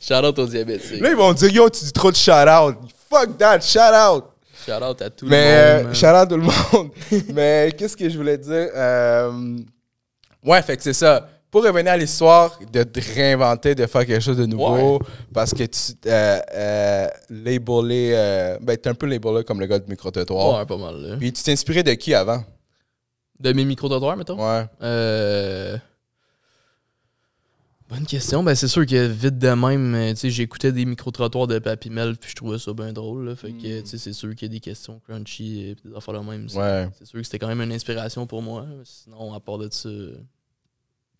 shout out aux diabétiques. Là, ils vont dire, yo, tu dis trop de shout out. Fuck that, shout out. Shout out à tout le monde. Euh, Mais, shout out tout le monde. [LAUGHS] Mais qu'est-ce que je voulais dire? Euh, ouais, fait que c'est ça. Pour revenir à l'histoire de te réinventer, de faire quelque chose de nouveau, parce que tu euh, euh labelé, ben, t'es un peu labelé comme le gars de micro Ouais, pas mal. Là. Puis tu t'es inspiré de qui avant? De mes micro totoirs mettons? Ouais. Euh. Bonne question. Ben, c'est sûr que vite de même, euh, j'écoutais des micro-trottoirs de Papy Mel, puis je trouvais ça bien drôle. fait que, hmm. c'est sûr qu'il y a des questions crunchy et euh, des affaires de même. C'est sûr que c'était quand même une inspiration pour moi. Hein. Sinon, à part de ça. Euh,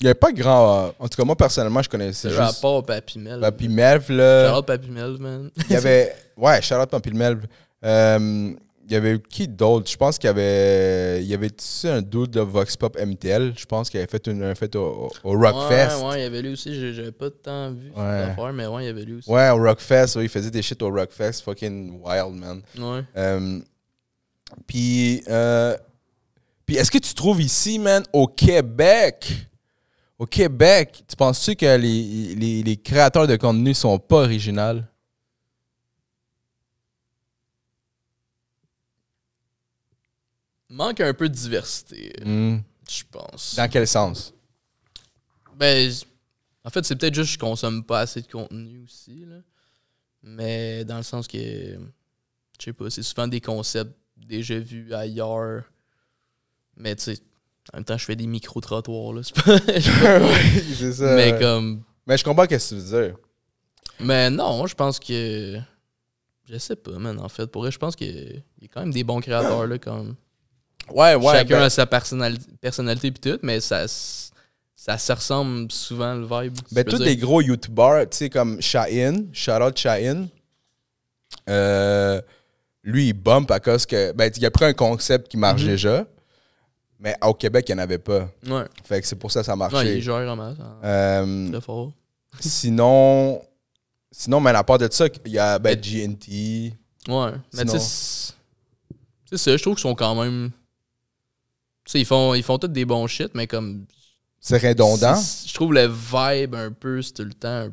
Il n'y avait pas grand. en tout cas, moi, personnellement, je connaissais juste. À part Papy Melv. Papy Melv, là. Charlotte Papy Melv, man. Il y avait. [LAUGHS] Ouais, Charlotte Papy Melv il y avait qui d'autre? Je pense qu'il y avait. Il y avait un dude de Vox Pop MTL, je pense, qu'il avait fait une, un fait au, Rockfest. Ouais, ouais, il y avait lui aussi. J'avais pas temps vu ouais. Affaire, mais ouais, il y avait lui aussi. Ouais, au Rockfest, il faisait des shit au Rockfest. Fucking wild, man. Ouais. Euh, puis, euh, est-ce que tu trouves ici, man, au Québec? Au Québec, tu penses-tu que les, les, créateurs de contenu sont pas originaux? manque un peu de diversité, hmm. je pense. Dans quel sens? Ben, en fait, c'est peut-être juste que je consomme pas assez de contenu aussi, là. Mais dans le sens que, je sais pas, c'est souvent des concepts déjà vus ailleurs. Mais tu sais, en même temps, je fais des micro-trottoirs, [LAUGHS] [LAUGHS] ça. Mais comme... Mais je comprends qu'est-ce que tu veux dire. Mais non, je pense que... Je sais pas, man, en fait. Pour vrai, je pense qu'il y a quand même des bons créateurs, là, comme... Ouais, ouais. Chacun ben- a sa personnalité, et tout, mais ça, ça se ressemble souvent le vibe. Ben, tous les gros youtubeurs, tu sais, comme Shahin, Charlotte Shahin euh, lui, il bump à cause que. Ben, il a pris un concept qui marche mhm. déjà. Mais au Québec, il n'y en avait pas. Ouais. Fait que c'est pour ça que ça marchait. il Euh, [LAUGHS] sinon, sinon, mais à part de ça, il y a ben, GNT. Ouais. mais tu sais, c'est ça, je trouve qu'ils sont quand même sais, ils font, ils font tous des bons shit, mais comme. C'est redondant. Je trouve le vibe un peu, c'est tout le temps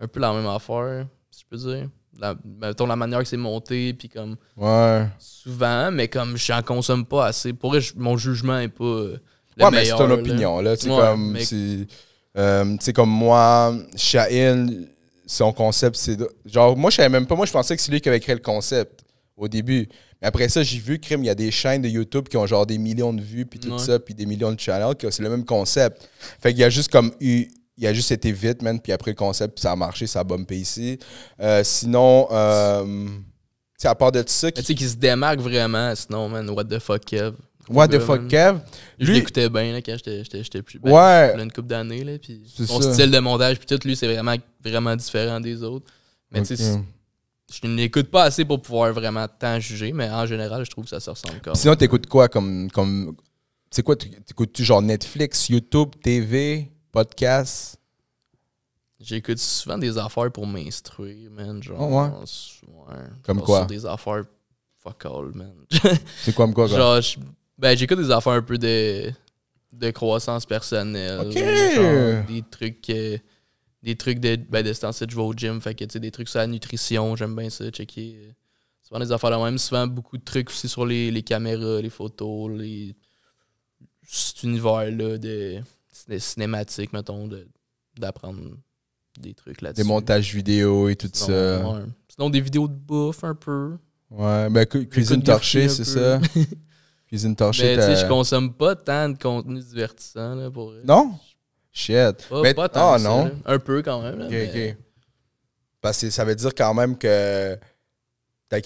un, peu la même affaire, si je peux dire. La, mettons la manière que c'est monté, puis comme. Ouais. Souvent, mais comme je consomme pas assez. Pour mon jugement est pas. ouais, mais c'est ton opinion, là. C'est comme. Euh, comme moi, Shaheen, son concept, c'est. Genre, moi, je savais même pas. Moi, je pensais que c'est lui qui avait créé le concept au début. Mais après ça, j'ai vu, crime, il y a des chaînes de YouTube qui ont genre des millions de vues, puis tout ça, puis des millions de channels, c'est le même concept. Fait qu'il y a juste comme eu. Il a juste été vite, man, puis après le concept, ça a marché, ça a bumpé ici. Euh, sinon, euh, à part de ça. Tu sais, qui se démarque vraiment, sinon, man, what the fuck, Kev. What the fuck, Kev? Lui, je l'écoutais bien là, quand j'étais plus ben, ouais. a une couple d'années. là, Puis son style de montage, puis tout, lui, c'est vraiment, vraiment différent des autres. Mais tu sais, je ne l'écoute pas assez pour pouvoir vraiment tant juger, mais en général, je trouve que ça se ressemble comme. Sinon, t'écoutes quoi comme. comme c'est quoi T'écoutes-tu genre Netflix, YouTube, TV, podcast J'écoute souvent des affaires pour m'instruire, man. Genre, oh, ouais. Comme quoi Des affaires fuck all, man. [LAUGHS] c'est comme quoi, quoi? Genre, ben, j'écoute des affaires un peu de, de croissance personnelle. OK! des trucs des trucs de. Ben, de je vais au gym. Fait tu sais, des trucs sur la nutrition, j'aime bien ça, checker. Euh, souvent des affaires là même. Souvent beaucoup de trucs aussi sur les, les caméras, les photos, les. Cet univers-là de, de cinématique, mettons, d'apprendre des trucs là-dessus. Des montages vidéo et tout ça. Sinon, des vidéos de bouffe un peu. Ouais, ben, cuisine torchée, c'est ça. [LAUGHS] cuisine torchée. Ben, tu je consomme pas tant de contenu divertissant, là, pour. Non? Shit. tant ah, non. Un peu quand même. Parce que ça veut dire quand même que ta,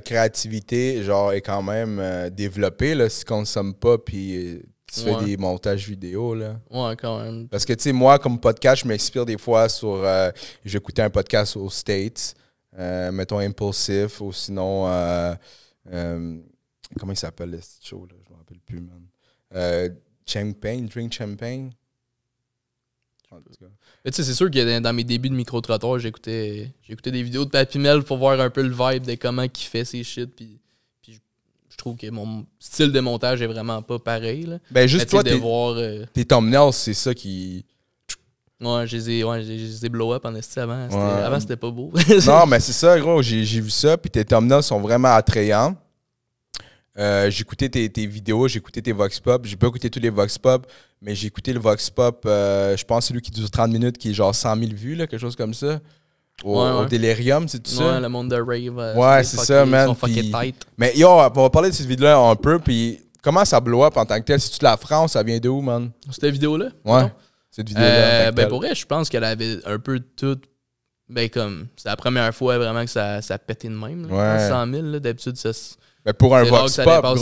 créativité, genre, est quand même euh, développée, là, si tu consommes pas, puis euh, tu fais des montages vidéo, là. Ouais, quand même. Parce que, tu sais, moi, comme podcast, je m'inspire des fois sur... Euh, j'écoutais un podcast aux States, mettons Impulsif, ou sinon... comment il s'appelle, ce show, là? Je me rappelle plus, man. champagne, Drink Champagne c'est sûr que dans mes débuts de micro-trottoir, j'écoutais, j'écoutais des vidéos de Papy Mel pour voir un peu le vibe de comment il fait ses shit. Puis, puis je trouve que mon style de montage est vraiment pas pareil. Là. Ben, juste toi, t'es, voir, euh, thumbnails, c'est ça qui. Ouais, je les ouais, ai, blow up en esti avant. Avant, c'était pas beau. non, [LAUGHS] mais c'est ça, gros. J'ai, vu ça. Puis tes thumbnails sont vraiment attrayants. Euh, j'écoutais tes, tes, vidéos, j'écoutais tes Vox Pop. J'ai pas écouté tous les Vox Pop, mais j'ai écouté le Vox Pop, euh, je pense celui qui dure 30 minutes, qui est genre 100 000 vues, là, quelque chose comme ça. Au, Delirium, c'est tout ça. Ouais, le monde de rave. Euh, ouais, c'est ça, man. mais yo, on va parler de cette vidéo-là un peu, puis comment ça blow up en tant que tel? C'est-tu de la France? Ça vient de où man? Cette vidéo-là? Ouais. Cette vidéo-là. ben, pour vrai, je pense qu'elle avait un peu tout ben comme c'est la première fois vraiment que ça, ça a de même. Là, 100 000, d'habitude, ça, mais pour un Vox Pop, gros.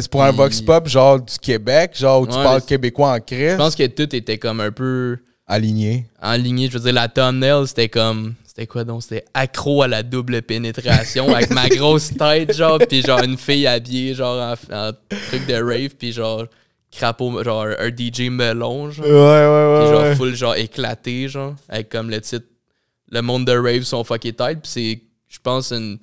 c'est pour un Pop, genre du Québec, genre où tu parles québécois en crise. Je pense que tout était comme un peu. Aligné. Aligné. Je veux dire, la thumbnail, c'était comme. C'était quoi donc? C'était accro à la double pénétration avec ma [LAUGHS] grosse tête, genre, puis genre une fille habillée, genre en, truc de rave, puis genre crapaud, genre un DJ melon, genre. Ouais, ouais, ouais. Puis genre full, genre éclaté, genre, avec comme le titre Le monde de rave son fucking tête, puis c'est, je pense, une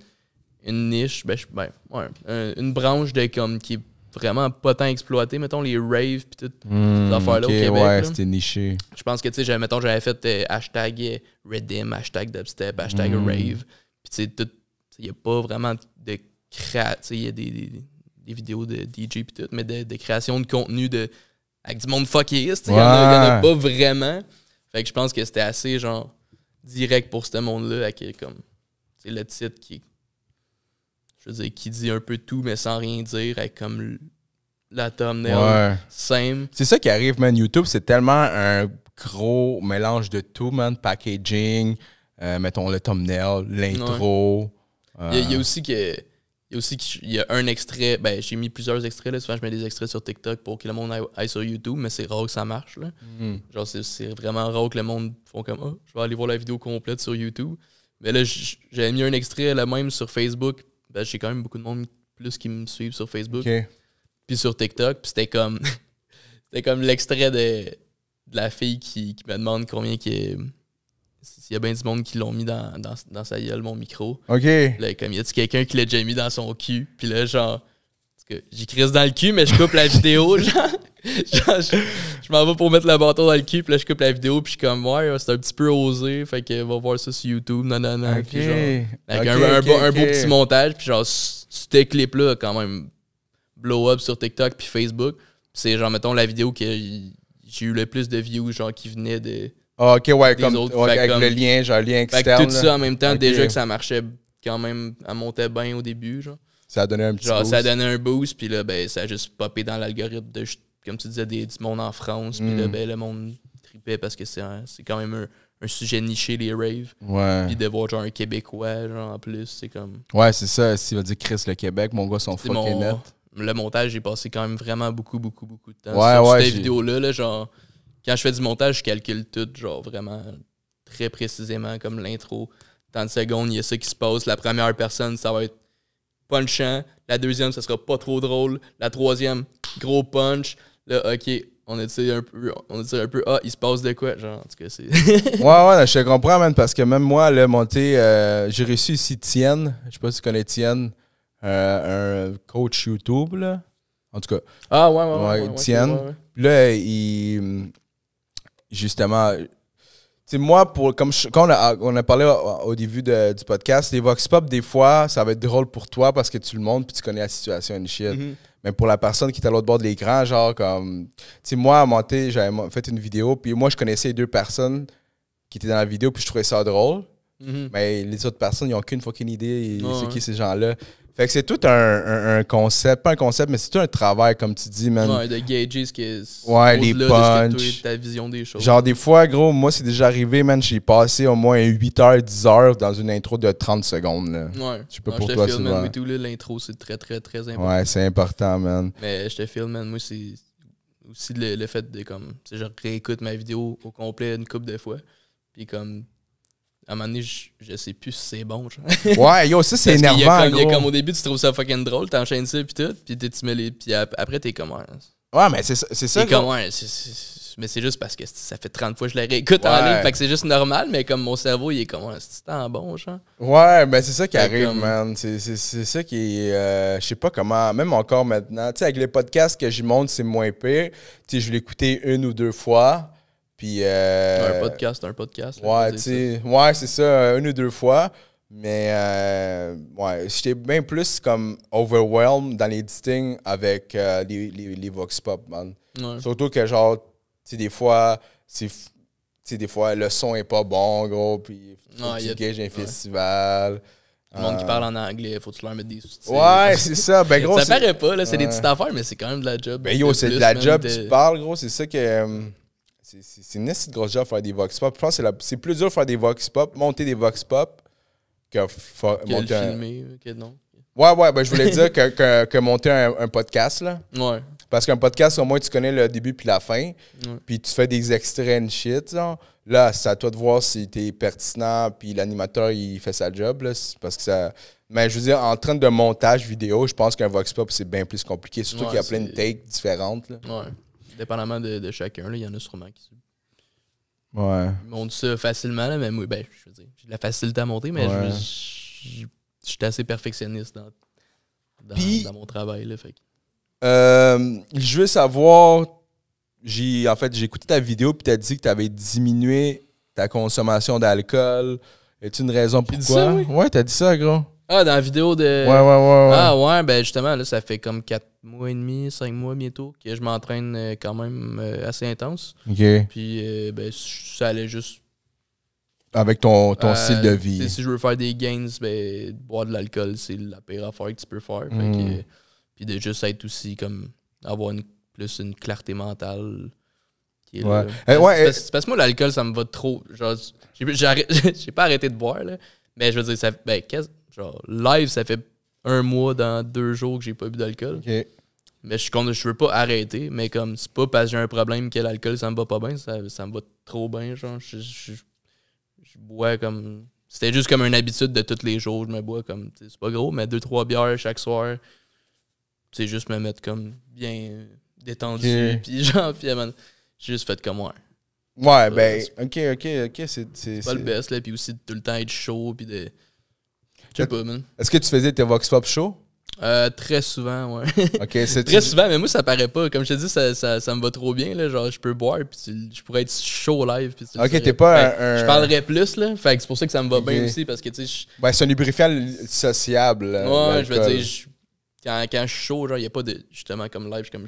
une niche, ben, ben ouais, une branche de comme qui est vraiment pas tant exploitée, mettons les raves puis toutes mmh, ces hmm, affaires-là au Québec. c'était niché. Je pense que tu sais, mettons j'avais fait euh, hashtag euh, Redim, hashtag dubstep, hashtag hmm. rave. Puis tu sais, tout, il n'y a pas vraiment de création, il y a des, des, vidéos de DJ puis tout, mais de, création de contenu de avec du monde fuckiste, il n'y en, a pas vraiment. Fait que je pense que c'était assez genre direct pour ce monde-là, avec comme c'est le titre qui qui dit un peu tout, mais sans rien dire, avec comme la thumbnail C'est ça qui arrive, man. YouTube, c'est tellement un gros mélange de tout, man. Packaging, euh, mettons le thumbnail, l'intro. Il y, a euh, aussi que. Il y a aussi qu'il y a un extrait, ben j'ai mis plusieurs extraits, là. souvent je mets des extraits sur TikTok pour que le monde aille, sur YouTube, mais c'est rare que ça marche. Hmm. Genre c'est vraiment rare que le monde font comme oh, je vais aller voir la vidéo complète sur YouTube. Mais là, j'avais mis un extrait le même sur Facebook, ben, j'ai quand même beaucoup de monde plus qui me suivent sur Facebook. Puis sur TikTok, puis c'était comme [LAUGHS] c'était comme l'extrait de, la fille qui, me demande combien qui est s'il y a bien du monde qui l'ont mis dans, dans, sa gueule, mon micro. OK. Là, comme, y a-tu quelqu'un qui l'a déjà mis dans son cul? Puis là, genre, J'écris dans le cul, mais je coupe la vidéo. [LAUGHS] Genre, je, m'en vais pour mettre le bâton dans le cul, puis là, je coupe la vidéo, puis je suis comme, ouais, c'est un petit peu osé, fait que va voir ça sur YouTube, non, avec un, beau petit montage, puis genre, ce clip-là, quand même, blow up sur TikTok, puis Facebook. C'est genre, mettons, la vidéo que j'ai eu le plus de views, genre, qui venait de. Ah, ok, ouais, avec le lien, genre, lien externe. tout ça en même temps, déjà que ça marchait quand même, elle montait bien au début, genre. Ça a donné un petit Genre, boost. ça a donné un boost, puis là, ben, ça a juste popé dans l'algorithme de, comme tu disais, des, du monde en France, puis là, mm. ben, le monde tripait parce que c'est quand même un, sujet niché, les raves. Puis de voir, genre, un Québécois, en plus, c'est comme. Ouais, c'est ça. S'il va dire Chris, le Québec, mon gars, son fucking Le montage, j'ai passé quand même vraiment beaucoup, beaucoup, beaucoup de temps. sur cette vidéo-là, genre, quand je fais du montage, je calcule tout, genre, vraiment très précisément, comme l'intro. Dans de secondes il y a ça qui se passe. La première personne, ça va être punchant. La deuxième, ça sera pas trop drôle. La troisième, gros punch. Là, ok, on est un peu, on est un peu, ah, il se passe de quoi, genre, en tout cas, c'est... [LAUGHS] ouais, ouais, je te comprends, man, parce que même moi, là, monté euh, j'ai reçu ici Tienne, je sais pas si tu connais Tienne, euh, un coach YouTube, là, en tout cas. Ah, ouais, ouais, ouais. Tienne, là, il, justement, sais, moi, pour, comme quand on a, parlé au, début du podcast, les Vox Pop, des fois, ça va être drôle pour toi parce que tu le montres puis tu connais la situation une shit. Mhm. Mais pour la personne qui est à l'autre bord de l'écran, genre, comme. Tu sais, moi, à monter, j'avais fait une vidéo, puis moi, je connaissais deux personnes qui étaient dans la vidéo, puis je trouvais ça drôle. Mhm. Mais les autres personnes, ils n'ont aucune fucking idée. c'est qui ces gens-là? Fait que c'est tout un, un, concept, pas un concept, mais c'est tout un travail, comme tu dis, man. Ouais, de gager ce qui Ouais, les punch. De ta vision des choses. Genre, des fois, gros, moi, c'est déjà arrivé, man, j'ai passé au moins 8 heures, 10 heures dans une intro de 30 secondes, là. Ouais. Je peux pour je te filme, c'est man. tout, l'intro, c'est très, très, très important. Ouais, c'est important, man. Mais je te filme, man. Moi, c'est aussi le, fait de, comme, je réécoute ma vidéo au complet une couple de fois. Puis, comme, à un moment donné, je, ne sais plus si c'est bon. Genre. [LAUGHS] Ouais, yo, ça, c'est énervant. Il y, comme, au début, tu trouves ça fucking drôle, t'enchaînes ça, puis tout, puis tu mets les. Puis après, t'es comme. Hein, ouais, mais c'est ça. C'est comme. mais c'est juste parce que ça fait 30 fois que je la réécoute en ligne, fait que c'est juste normal, mais comme mon cerveau, il est comme. c'est en bon, genre. Ouais, mais ben, c'est ça qui arrive, man. C'est ça qui est. Euh, je sais pas comment. Même encore maintenant, tu sais, avec les podcasts que j'y monte, c'est moins pire. Tu sais, je l'ai écouté une ou deux fois. Puis. Euh, un podcast, un podcast. Ouais, tu ouais c'est ça, une ou deux fois. Mais, euh, ouais, j'étais bien plus comme overwhelmed dans l'éditing avec euh, les, les, vox pop, man. Surtout que, genre, tu sais, des fois, c'est. des fois, le son est pas bon, gros, puis y tu gages un festival. Le monde qui parle en anglais, faut que tu leur mettre des sous Ouais, c'est ça. Ben, [LAUGHS] gros, ça paraît pas, là, c'est des petites affaires, mais c'est quand même de la job. Ben yo, c'est de la job, tu parles, gros, c'est ça que. Hum, c'est une de grosse job faire des vox pop. Je pense que c'est plus dur de faire des vox pop, monter des vox pop, que, monter filmer, Ouais, ouais, ben, je voulais dire que, monter un, podcast, Ouais. Parce qu'un podcast, au moins, tu connais le début puis la fin. Puis tu fais des extraits shit, Là, c'est à toi de voir si t'es pertinent, puis l'animateur, il fait sa job, Parce que ça... Mais je veux dire, en train de montage vidéo, je pense qu'un vox pop, c'est bien plus compliqué. Surtout qu'il y a plein de takes différentes, Ouais dépendamment de, de chacun, il y en a sûrement qui ouais. montent ça facilement, là, mais moi, ben, je veux dire, j'ai de la facilité à monter, mais je, suis assez perfectionniste dans, dans, mon travail. Là, fait. Euh, je veux savoir, j'ai en fait, j'ai écouté ta vidéo, puis tu as dit que tu avais diminué ta consommation d'alcool. Est-ce une raison pourquoi? Ça, oui. Ouais, t'as dit ça, gros. Ah, dans la vidéo de. Ouais, ouais, ouais. ouais. Ah, ouais, ben justement, là, ça fait comme 4 mois et demi, cinq mois bientôt, que je m'entraîne euh, quand même euh, assez intense. Puis euh, ben, ça allait juste. Avec ton, ton style de vie. Si je veux faire des gains, ben, boire de l'alcool, c'est la pire affaire que tu peux faire. Hmm. puis de juste être aussi comme avoir une, plus une clarté mentale. ouais. Eh, eh. parce, que moi, l'alcool, ça me va trop. [LAUGHS] J'ai pas arrêté de boire, Mais je veux dire, ça, ben, genre, live, ça fait un mois dans deux jours que j'ai pas bu d'alcool. Mais je, je veux pas arrêter, mais comme c'est pas parce que j'ai un problème que l'alcool ça me va pas bien, ça, ça me va trop bien. Genre, je, je, bois comme. C'était juste comme une habitude de tous les jours, je me bois comme. C'est pas gros, mais deux, trois bières chaque soir. C'est juste me mettre comme bien détendu, okay. [LAUGHS] puis genre, puis j'ai juste fait comme moi. Ouais, ben, ok, ok, ok, c'est. pas le best, là, puis aussi tout le temps être chaud, puis de. Est-ce que tu faisais tes Vox Pop chauds? Euh, très souvent, ouais. [LAUGHS] Ok, c'est Très souvent, mais moi, ça paraît pas. Comme je te dis, ça, ça, ça me va trop bien. Là. Genre, je peux boire, puis je pourrais être chaud live. Puis Ok, t'es pas un- Je parlerais plus, là. Fait que c'est pour ça que ça me va bien aussi, parce que, tu sais, Ben, c'est un lubrifiant sociable. Euh, ouais, je veux dire, quand, quand je suis chaud, genre, il n'y a pas de. Justement, comme live, je comme.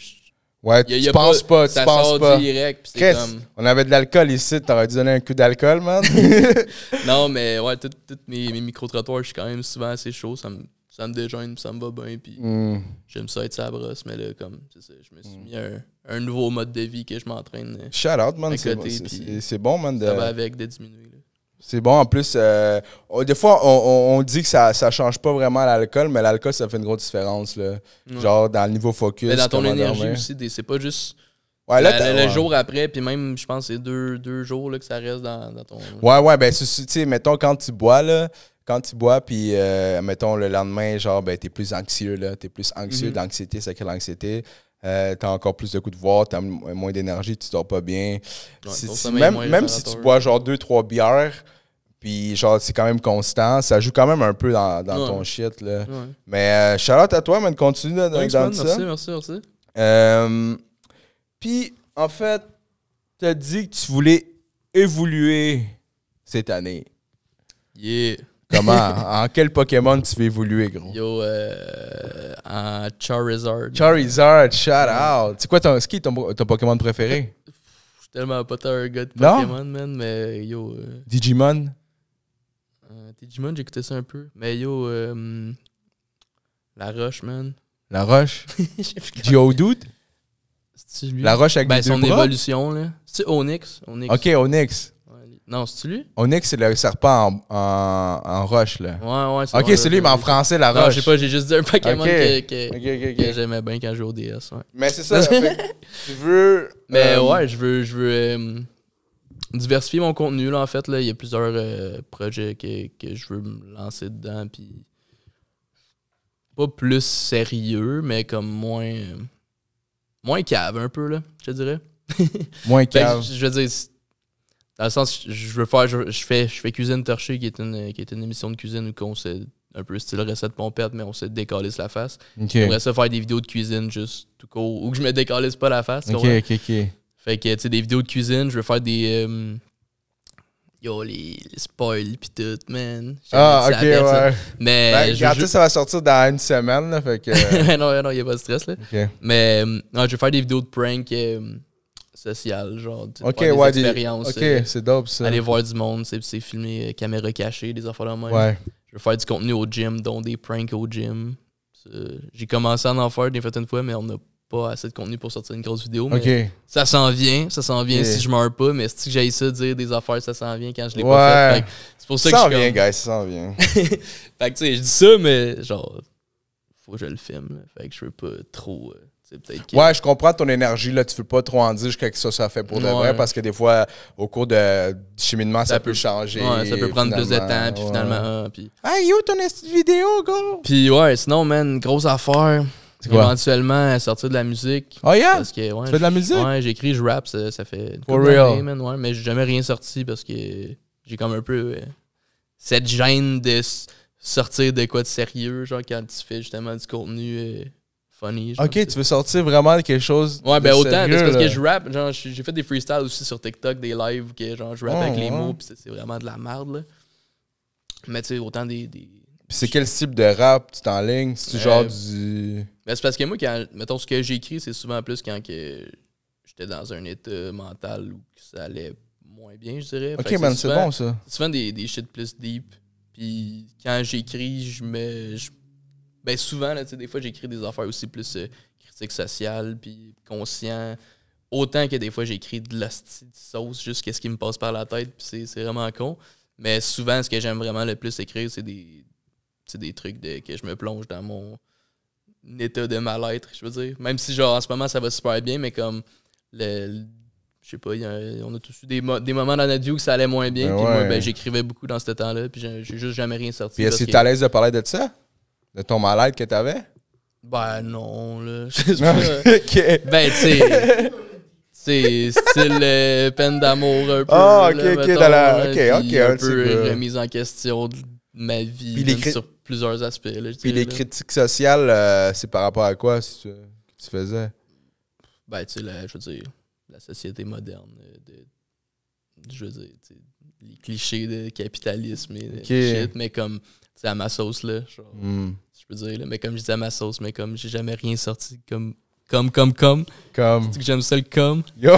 Ouais, tu y penses pas, tu ça penses pas. direct, c'est comme. on avait de l'alcool ici, t'aurais dû donner un coup d'alcool, man. [LAUGHS] Non, mais ouais, tous mes, mes micro-trottoirs, je suis quand même souvent assez chaud. Ça me, ça me déjeune, ça me va bien, puis hmm. j'aime ça être sa brosse, mais là, comme, je me suis hmm. mis un, nouveau mode de vie que je m'entraîne. Euh, Shout out, man, c'est bon, c'est bon, man. Ça va avec des diminuer. C'est bon, en plus, euh, des fois, on, dit que ça, ça change pas vraiment l'alcool, mais l'alcool, ça fait une grosse différence, là. Genre, dans le niveau focus. Mais dans ton énergie aussi, c'est pas juste. Ouais, là, le, jour après, puis même, je pense, c'est deux, jours là, que ça reste dans, ton. Ouais, ouais, ben, tu sais, mettons, quand tu bois, là, quand tu bois, puis euh, mettons le lendemain, genre, ben, t'es plus anxieux, là, t'es plus anxieux, mhm. d'anxiété. C'est l'anxiété, ça crée l'anxiété. Tu t'as encore plus de coups de voix, t'as moins d'énergie, tu dors pas bien. même si tu bois genre deux, trois bières, puis genre c'est quand même constant, ça joue quand même un peu dans, ton shit. Là. Mais euh, Charlotte à toi, mais continue dans, ça. Merci, merci, merci. Euh, puis en fait, t'as dit que tu voulais évoluer cette année. Yeah. Comment, [LAUGHS] en quel Pokémon tu veux évoluer, gros? Yo, euh, en Charizard. Charizard, shout out. C'est quoi ton, ski, ton, ton Pokémon préféré? Je suis tellement pas un gars de Pokémon, man, mais yo. euh, Digimon? euh, Digimon, ça un peu. Mais yo, euh, La Roche, man. [LAUGHS] La Roche? J'ai dude La Roche avec des ben, deux son évolution, là. C'est Onyx. Onyx. Ok, Onyx. Non, c'est lui? que c'est le serpent en, en, roche, là. Ouais, ouais. C'est ok, c'est lui, mais en français, la roche. Non, je sais pas, j'ai juste dit un Pokémon que, que, j'aimais bien quand je jouais au DS. Ouais. Mais c'est ça, [LAUGHS] tu veux. Mais euh, ouais, je veux, je veux euh, diversifier mon contenu, là, en fait. Là. Il y a plusieurs euh, projets que, que je veux me lancer dedans, puis. Pas plus sérieux, mais comme moins. moins cave, un peu, là, je dirais. moins [LAUGHS] ben, cave. je veux dire dans le sens, je veux faire, je, fais, je fais Cuisine Torchée, qui est une, qui est une émission de cuisine où on s'est un peu style recette pompette, mais on s'est décaler la face. on J'aimerais ça faire des vidéos de cuisine juste tout court, ou que je me décalisse pas la face. Ok, ok, ok. Fait que, tu sais, des vidéos de cuisine, je veux faire des. Euh, yo, les, spoils pis tout, man. Ah, ok, ouais. Mais. Ben, je, regarde, ça va sortir dans une semaine, là, fait que. [LAUGHS] non, non, y a pas de stress, là. Mais, euh, non, je vais faire des vidéos de prank. Euh, social, genre. Ok, ouais, des expériences. Ok, euh, c'est dope ça. Aller voir du monde, c'est filmer euh, caméra cachée, des affaires de moi Ouais. Je veux faire du contenu au gym, dont des pranks au gym. J'ai commencé à en faire des fois une fois, mais on n'a pas assez de contenu pour sortir une grosse vidéo. Mais Ça s'en vient, ça s'en vient si je meurs pas, mais si j'ai ça dire des affaires, ça s'en vient quand je l'ai ouais. pas fait. c'est pour ça, que Ça s'en vient, guys, ça s'en vient. [LAUGHS] fait que tu sais, je dis ça, mais genre, faut que je le filme. Fait que je veux pas trop. Euh, Ouais, je comprends ton énergie. Là, tu veux pas trop en dire jusqu'à que ça ça fait pour de vrai parce que des fois, au cours de du cheminement, ça, peut, changer. Ouais, ça peut prendre plus de temps. Puis finalement, puis. Hey, yo, ton vidéo, go! Puis ouais, sinon, man, grosse affaire. Éventuellement, sortir de la musique. Oh yeah? Parce que, ouais, tu fais de la musique? Ouais, j'écris, je rap, ça, fait. For real. Man, ouais, mais j'ai jamais rien sorti parce que j'ai comme un peu euh, cette gêne de sortir de quoi de sérieux, genre quand tu fais justement du contenu. Euh, ok, tu veux sortir vraiment de quelque chose. Ouais, ben autant, ben, parce que je rap, genre, j'ai fait des freestyles aussi sur TikTok, des lives que genre, je rap avec les mots, pis c'est vraiment de la merde, là. Mais tu sais, autant des. c'est quel type de rap tu t'enlignes C'est tu euh, genre du. Ben c'est parce que moi, mettons, ce que j'écris, c'est souvent plus quand que j'étais dans un état mental où ça allait moins bien, je dirais. Ok, mais c'est bon ça. C'est souvent des, des shit plus deep. Puis quand j'écris, je me ben souvent, des fois, j'écris des affaires aussi plus euh, critiques sociales, puis conscient. Autant que des fois, j'écris de la sauce, juste ce qui me passe par la tête, puis c'est vraiment con. Mais souvent, ce que j'aime vraiment le plus écrire, c'est des, des trucs de, que je me plonge dans mon état de mal-être, je veux dire. Même si, genre, en ce moment, ça va super bien, mais comme, le, je sais pas, on a tous eu des, des moments dans notre vie où ça allait moins bien. Ben puis ben, j'écrivais beaucoup dans ce temps-là, puis j'ai juste jamais rien sorti. Puis est-ce que à l'aise de parler de ça? De ton mal-être que t'avais? Ben non, là. [LAUGHS] [LAUGHS] Ben, tu sais. C'est style euh, peine d'amour un peu. Ah, ok, ok, ok. Un peu remise en question de ma vie sur plusieurs aspects. puis les critiques sociales, euh, c'est par rapport à quoi si tu, que tu faisais? Ben, tu sais, je veux dire, la société moderne, euh, je veux dire, les clichés de capitalisme et shit, mais comme c'est à ma sauce, là. Hmm. Je peux dire, là, mais comme je disais à ma sauce, mais comme j'ai jamais rien sorti comme, comme, comme, comme. Comme. que j'aime ça le comme. Yo. [LAUGHS]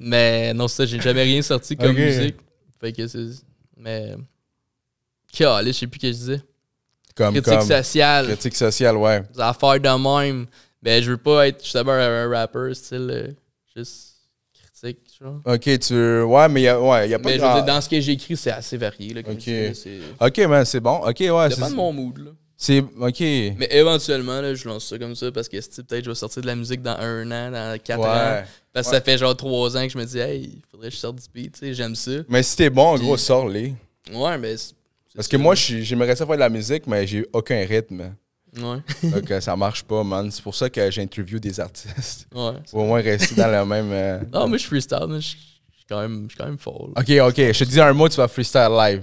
mais non, ça, j'ai jamais rien sorti comme musique. Fait que c'est. Mais. là, je sais plus ce que je disais. Comme, critique sociale. Critique sociale, ouais. Des affaires de même. Mais je veux pas être pas un rapper, style. Euh, juste OK, tu. Ouais, mais il n'y a, ouais, y a pas de. dans ce que j'écris, c'est assez varié. Là, OK, OK, c'est bon. OK, ouais. Dépend de mon mood. Là. C'est. OK. Mais éventuellement, je lance ça comme ça parce que peut-être je vais sortir de la musique dans un an, dans quatre ans. Parce que ça fait genre trois ans que je me dis, hey, faudrait que je sorte du beat, tu sais, j'aime ça. Mais si t'es bon, en gros, sors-les. Ouais, mais. Parce que moi, j'aimerais ça faire de la musique, mais j'ai aucun rythme. Ouais. Euh, ça marche pas, man. C'est pour ça que j'interview des artistes. [LAUGHS] Ouais. Pour au moins rester dans le même. Euh, non, mais je freestyle, mais je suis quand même, je fort. Ok, ok. Je te dis un mot, tu vas freestyle live.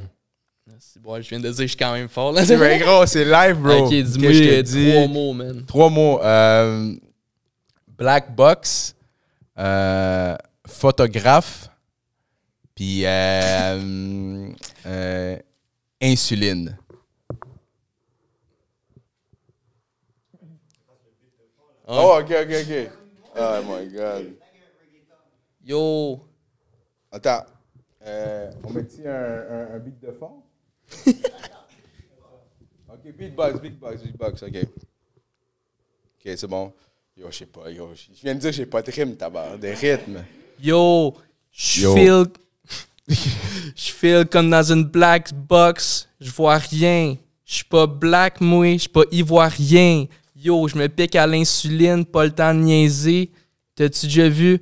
Bon, je viens de dire que je suis quand même fort. C'est vrai, gros, c'est live, bro. Ok, dis-moi okay, euh, dis... trois mots, man. Trois mots. black box, photographe, puis insuline. Oh, oh, ok, ok, ok. Oh my god. Yo. Attends. Euh, on met-tu un, un, beat de fond? [LAUGHS] ok, beatbox, beatbox, beatbox, ok. Ok, c'est bon. Yo, je sais pas, yo. Je viens de dire que j'ai pas de rythme, tabac, Des rythmes. Yo, je feel. [LAUGHS] Je feel comme dans une black box. Je vois rien. Je suis pas black, moi. Je suis pas ivoirien. Yo, je me pique à l'insuline, pas le temps de niaiser. T'as-tu déjà vu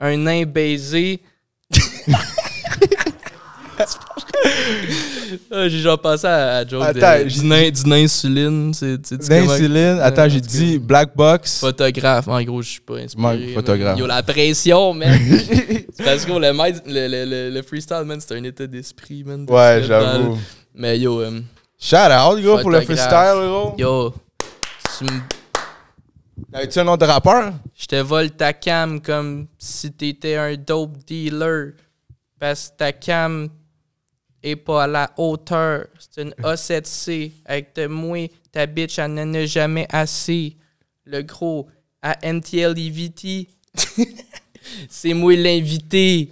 un nain baiser? [LAUGHS] Ah, j'ai genre passé à, Joe attends, du, nain, insuline. attends, euh, j'ai dit black box. Photographe, en gros, je suis pas inspiré. photographe. Yo, la pression, man. [LAUGHS] parce que le, freestyle, man, c'est un état d'esprit, man. Ouais, j'avoue. Mais yo. Um, Shout out, gros, pour le freestyle, gros. Yo, tu tu un nom de rappeur? Je te vole ta cam comme si t'étais un dope dealer. Parce que ta cam est pas à la hauteur. C'est une A7C. Avec tes ta bitch, elle n'en a jamais assez. Le gros, à NTL EVT, [LAUGHS] c'est moi l'invité.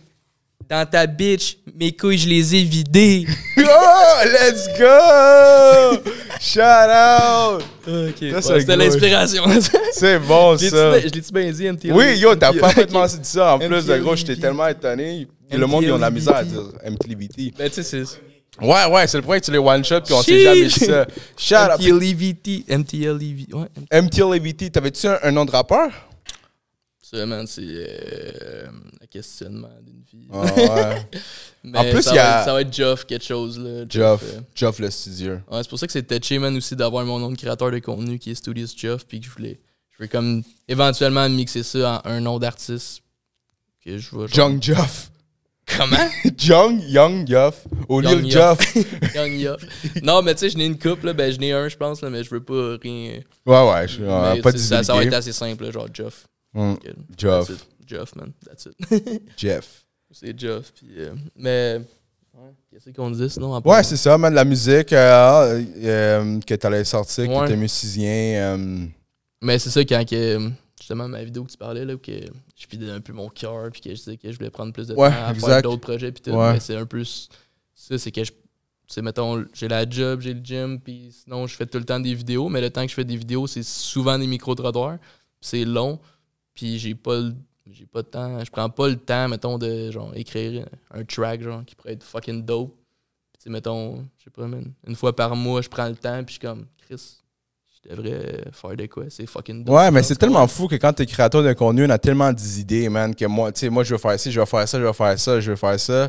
Dans ta bitch, mes couilles, je les ai vidées. [LAUGHS] oh, let's go! Shout out! Ok, c'était l'inspiration. [LAUGHS] c'est bon, ça. Je l'ai-tu bien dit, MTLB! Oui, yo, t'as parfaitement dit ça. En [LAUGHS] plus, de gros, j'étais tellement étonné. Le monde, ils ont la misère à dire MTLBT. Ben, tu sais, c'est... Ouais, ouais, c'est le point que tu les one-shot puis on sait jamais ça. Shout out. MTLVT. E MTLVT. E ouais. MTLVT. E t'avais-tu un, nom de rappeur? Ça, man, c'est euh, un questionnement d'une vie. Ah, ouais. [LAUGHS] Mais en plus, ça, y a... va, ça va être Joff quelque chose. Là, Joff, Joff, euh. le studio. Ouais, c'est pour ça que c'est touché, man, aussi d'avoir mon nom de créateur de contenu qui est Studios Joff, puis que je voulais. Je voulais comme éventuellement mixer ça en un nom d'artiste que je vois. Jung Joff. Comment? [LAUGHS] Jung, Young Joff. Ou de Joff. [LAUGHS] Young Joff. Non, mais tu sais, je n'ai une coupe, là, ben je n'ai un, je pense, là, mais je veux pas rien. Ouais, ouais, je, pas ça, ça va être assez simple, genre Joff. Mm, Jeff. Jeff, man. That's it. [LAUGHS] Jeff. C'est Jeff. Euh, mais. Qu'est-ce qu'on dit sinon? ouais, c'est ça, man. La musique que euh, euh, tu que t'allais sortir, que t'es musicien. Mais c'est ça, quand que, justement ma vidéo que tu parlais, là, que je vidé un peu mon cœur, puis que je disais que je voulais prendre plus de temps à faire d'autres projets, puis Mais c'est un peu ça, c'est que je. C'est, mettons, j'ai la job, j'ai le gym, puis sinon, je fais tout le temps des vidéos. Mais le temps que je fais des vidéos, c'est souvent des micro-trottoirs. C'est long. Puis j'ai pas le j'ai pas de temps, je prends pas le temps, mettons, de genre écrire un track genre qui pourrait être fucking dope. Puis mettons, je sais pas, une fois par mois, je prends le temps, puis je suis comme, Chris, je devrais faire de quoi, c'est fucking dope. Ouais, mais c'est tellement fou que quand t'es créateur de contenu, on a tellement d'idées, man, que moi, tu sais, moi, je veux faire ci, je veux faire ça, je veux faire ça, je veux faire ça.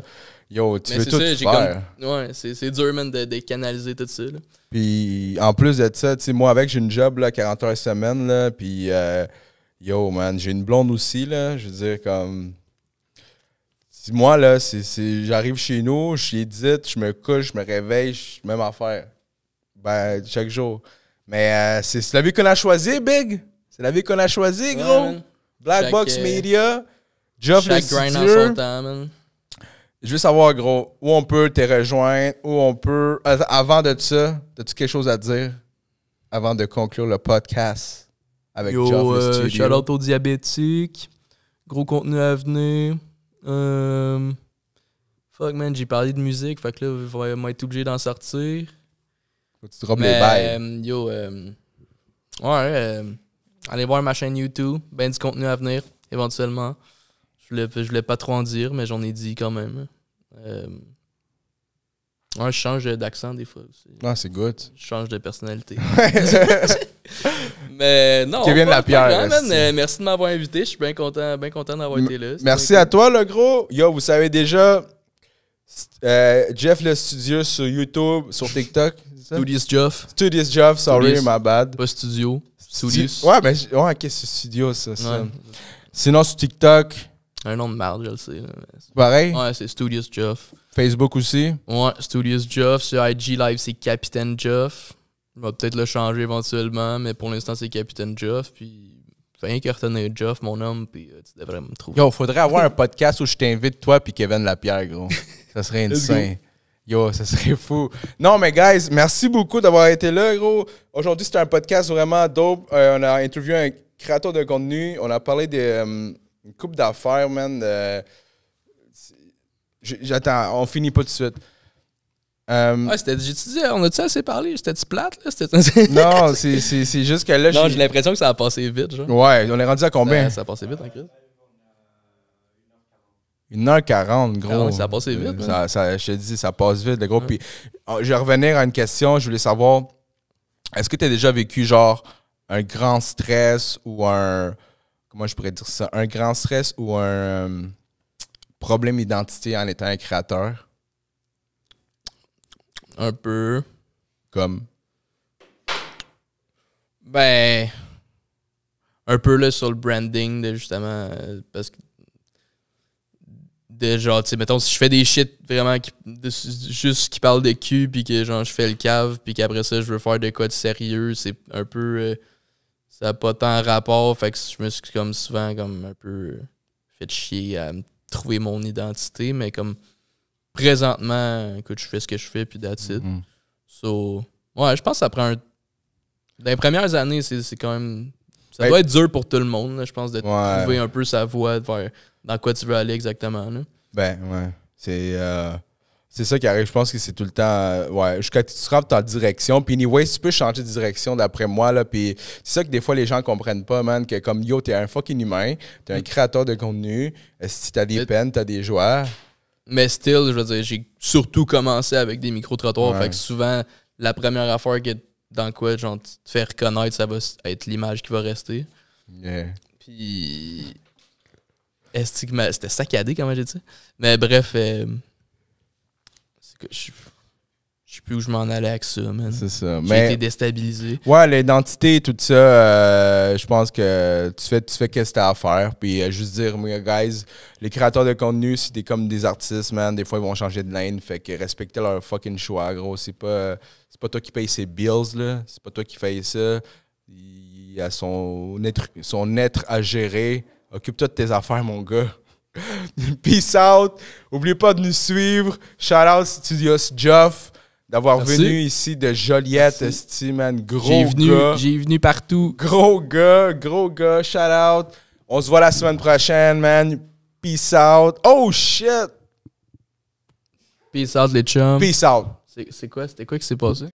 Yo, tu veux tout c'est dur, man, de, canaliser tout ça, Puis en plus de ça, tu sais, moi, avec, j'ai une job, là, 40 heures semaine, là, puis... Euh, yo, man, j'ai une blonde aussi, là. Je veux dire, comme. Moi, là, c'est, j'arrive chez nous, je suis édite, je me couche, je me réveille, je, même faire, Ben, chaque jour. Mais euh, c'est, la vie qu'on a choisie, Big. C'est la vie qu'on a choisie, gros. Black Box euh, Media, Jeff Je veux savoir, gros, où on peut te rejoindre, où on peut. Avant de ça, as-tu quelque chose à dire avant de conclure le podcast? Yo, je euh, le studio. shout Gros contenu à venir. Euh, fuck, man, j'ai parlé de musique. Fait que là, on va être obligé d'en sortir. Faut que tu drops les bails. Euh, yo, ouais, allez voir ma chaîne YouTube. Ben du contenu à venir, éventuellement. Je voulais, je voulais pas trop en dire, mais j'en ai dit quand même. je change d'accent des fois aussi. Ah, c'est good. Je change de personnalité. [LAUGHS] [LAUGHS] Mais non. Kevin Lapierre. Merci. merci de m'avoir invité. Je suis bien content, bien content d'avoir été là. Merci à toi, le gros. Yo, vous savez déjà, euh, Jeff le studio sur YouTube, sur TikTok. Studious Jeff. Studious Jeff, sorry, my bad. Pas studio. Studious. ouais, mais ben, ouais, qu'est-ce c'est studio, ça. Sinon, sur TikTok. Un nom de merde, je le sais. Pareil? Ouais, c'est Studious Jeff. Facebook aussi? Ouais, Studious Jeff. Sur IG Live, c'est Capitaine Jeff. Je vais peut-être le changer éventuellement, mais pour l'instant, c'est Capitaine Joff. Puis rien que retenir Joff, mon homme, puis euh, tu devrais me trouver. Yo, faudrait avoir un podcast où je t'invite, toi, puis Kevin Lapierre, gros. [LAUGHS] ça serait insane. Yo, ça serait fou. Non, mais guys, merci beaucoup d'avoir été là, gros. Aujourd'hui, c'était un podcast vraiment dope. Euh, on a interviewé un créateur de contenu. On a parlé d'une euh, coupe d'affaires, man. Euh, j'attends, on finit pas tout de suite. Euh, c'était, j'ai-tu on a-tu assez parlé? jétais tu plate, là? [LAUGHS] non, c'est, c'est, juste que là... Non, j'ai l'impression que ça a passé vite, genre. Ouais, on est rendu à combien? Ça, ça a passé vite, en crise. 1h40, gros. Ah ça a passé vite. Euh, je te dis, ça passe vite, le gros. Puis, oh, je vais revenir à une question. Je voulais savoir, est-ce que tu as déjà vécu, genre, un grand stress ou un... Comment je pourrais dire ça? Un grand stress ou un euh, problème d'identité en étant un créateur? un peu comme. Ben. Un peu là sur le branding justement. Euh, parce que. De genre, tu sais, mettons, si je fais des shit vraiment juste qui parlent de cul, puis que genre je fais le cave, puis qu'après ça je veux faire des codes sérieux, c'est un peu. Euh, ça n'a pas tant rapport, fait que je me suis comme souvent comme un peu euh, fait chier à trouver mon identité, mais comme présentement, que je fais ce que je fais, puis that's it. Mm-hmm. So, ouais, je pense que ça prend un... Dans les premières années, c'est quand même... Ça ben, doit être dur pour tout le monde, je pense, de trouver un peu sa voie, de voir dans quoi tu veux aller exactement. Ben, ouais. C'est... Euh, c'est ça qui arrive. Je pense que c'est tout le temps. Euh, ouais, jusqu'à tu frappes ta direction. Puis, anyway, tu peux changer de direction d'après moi. là Puis, c'est ça que des fois, les gens comprennent pas, man. Que comme yo, t'es un fucking humain. T'es un mm. créateur de contenu. Si t'as des peines, t'as des joies. Mais still, je veux dire, j'ai surtout commencé avec des micro-trottoirs. Fait que souvent, la première affaire qui dans quoi genre, tu te fais reconnaître, ça va être l'image qui va rester. Yeah. Puis. C'était saccadé, comment j'ai dit. Mais bref, euh, que je, je sais plus où je m'en allais avec ça, man. C'est ça. J'ai été déstabilisé. Ouais, l'identité, et tout ça, euh, je pense que tu fais, tu fais qu'est-ce que t'as à faire. Puis euh, juste dire, guys, les créateurs de contenu, si t'es comme des artistes, man, des fois ils vont changer de line Fait que respecter leur fucking choix, gros. C'est pas, pas toi qui paye ses bills, là. C'est pas toi qui fais ça. Il a son être, son être à gérer. Occupe-toi de tes affaires, mon gars. [LAUGHS] Peace out. Oublie pas de nous suivre. Shout out Studios jeff d'avoir venu ici de Joliette, man Gros gars. venu, gars. J'ai venu partout. Gros gars, gros gars. Shout out. On se voit la semaine prochaine, man. Peace out. Oh shit! Peace out, les chums. Peace out. C'est quoi? C'était quoi qui s'est passé?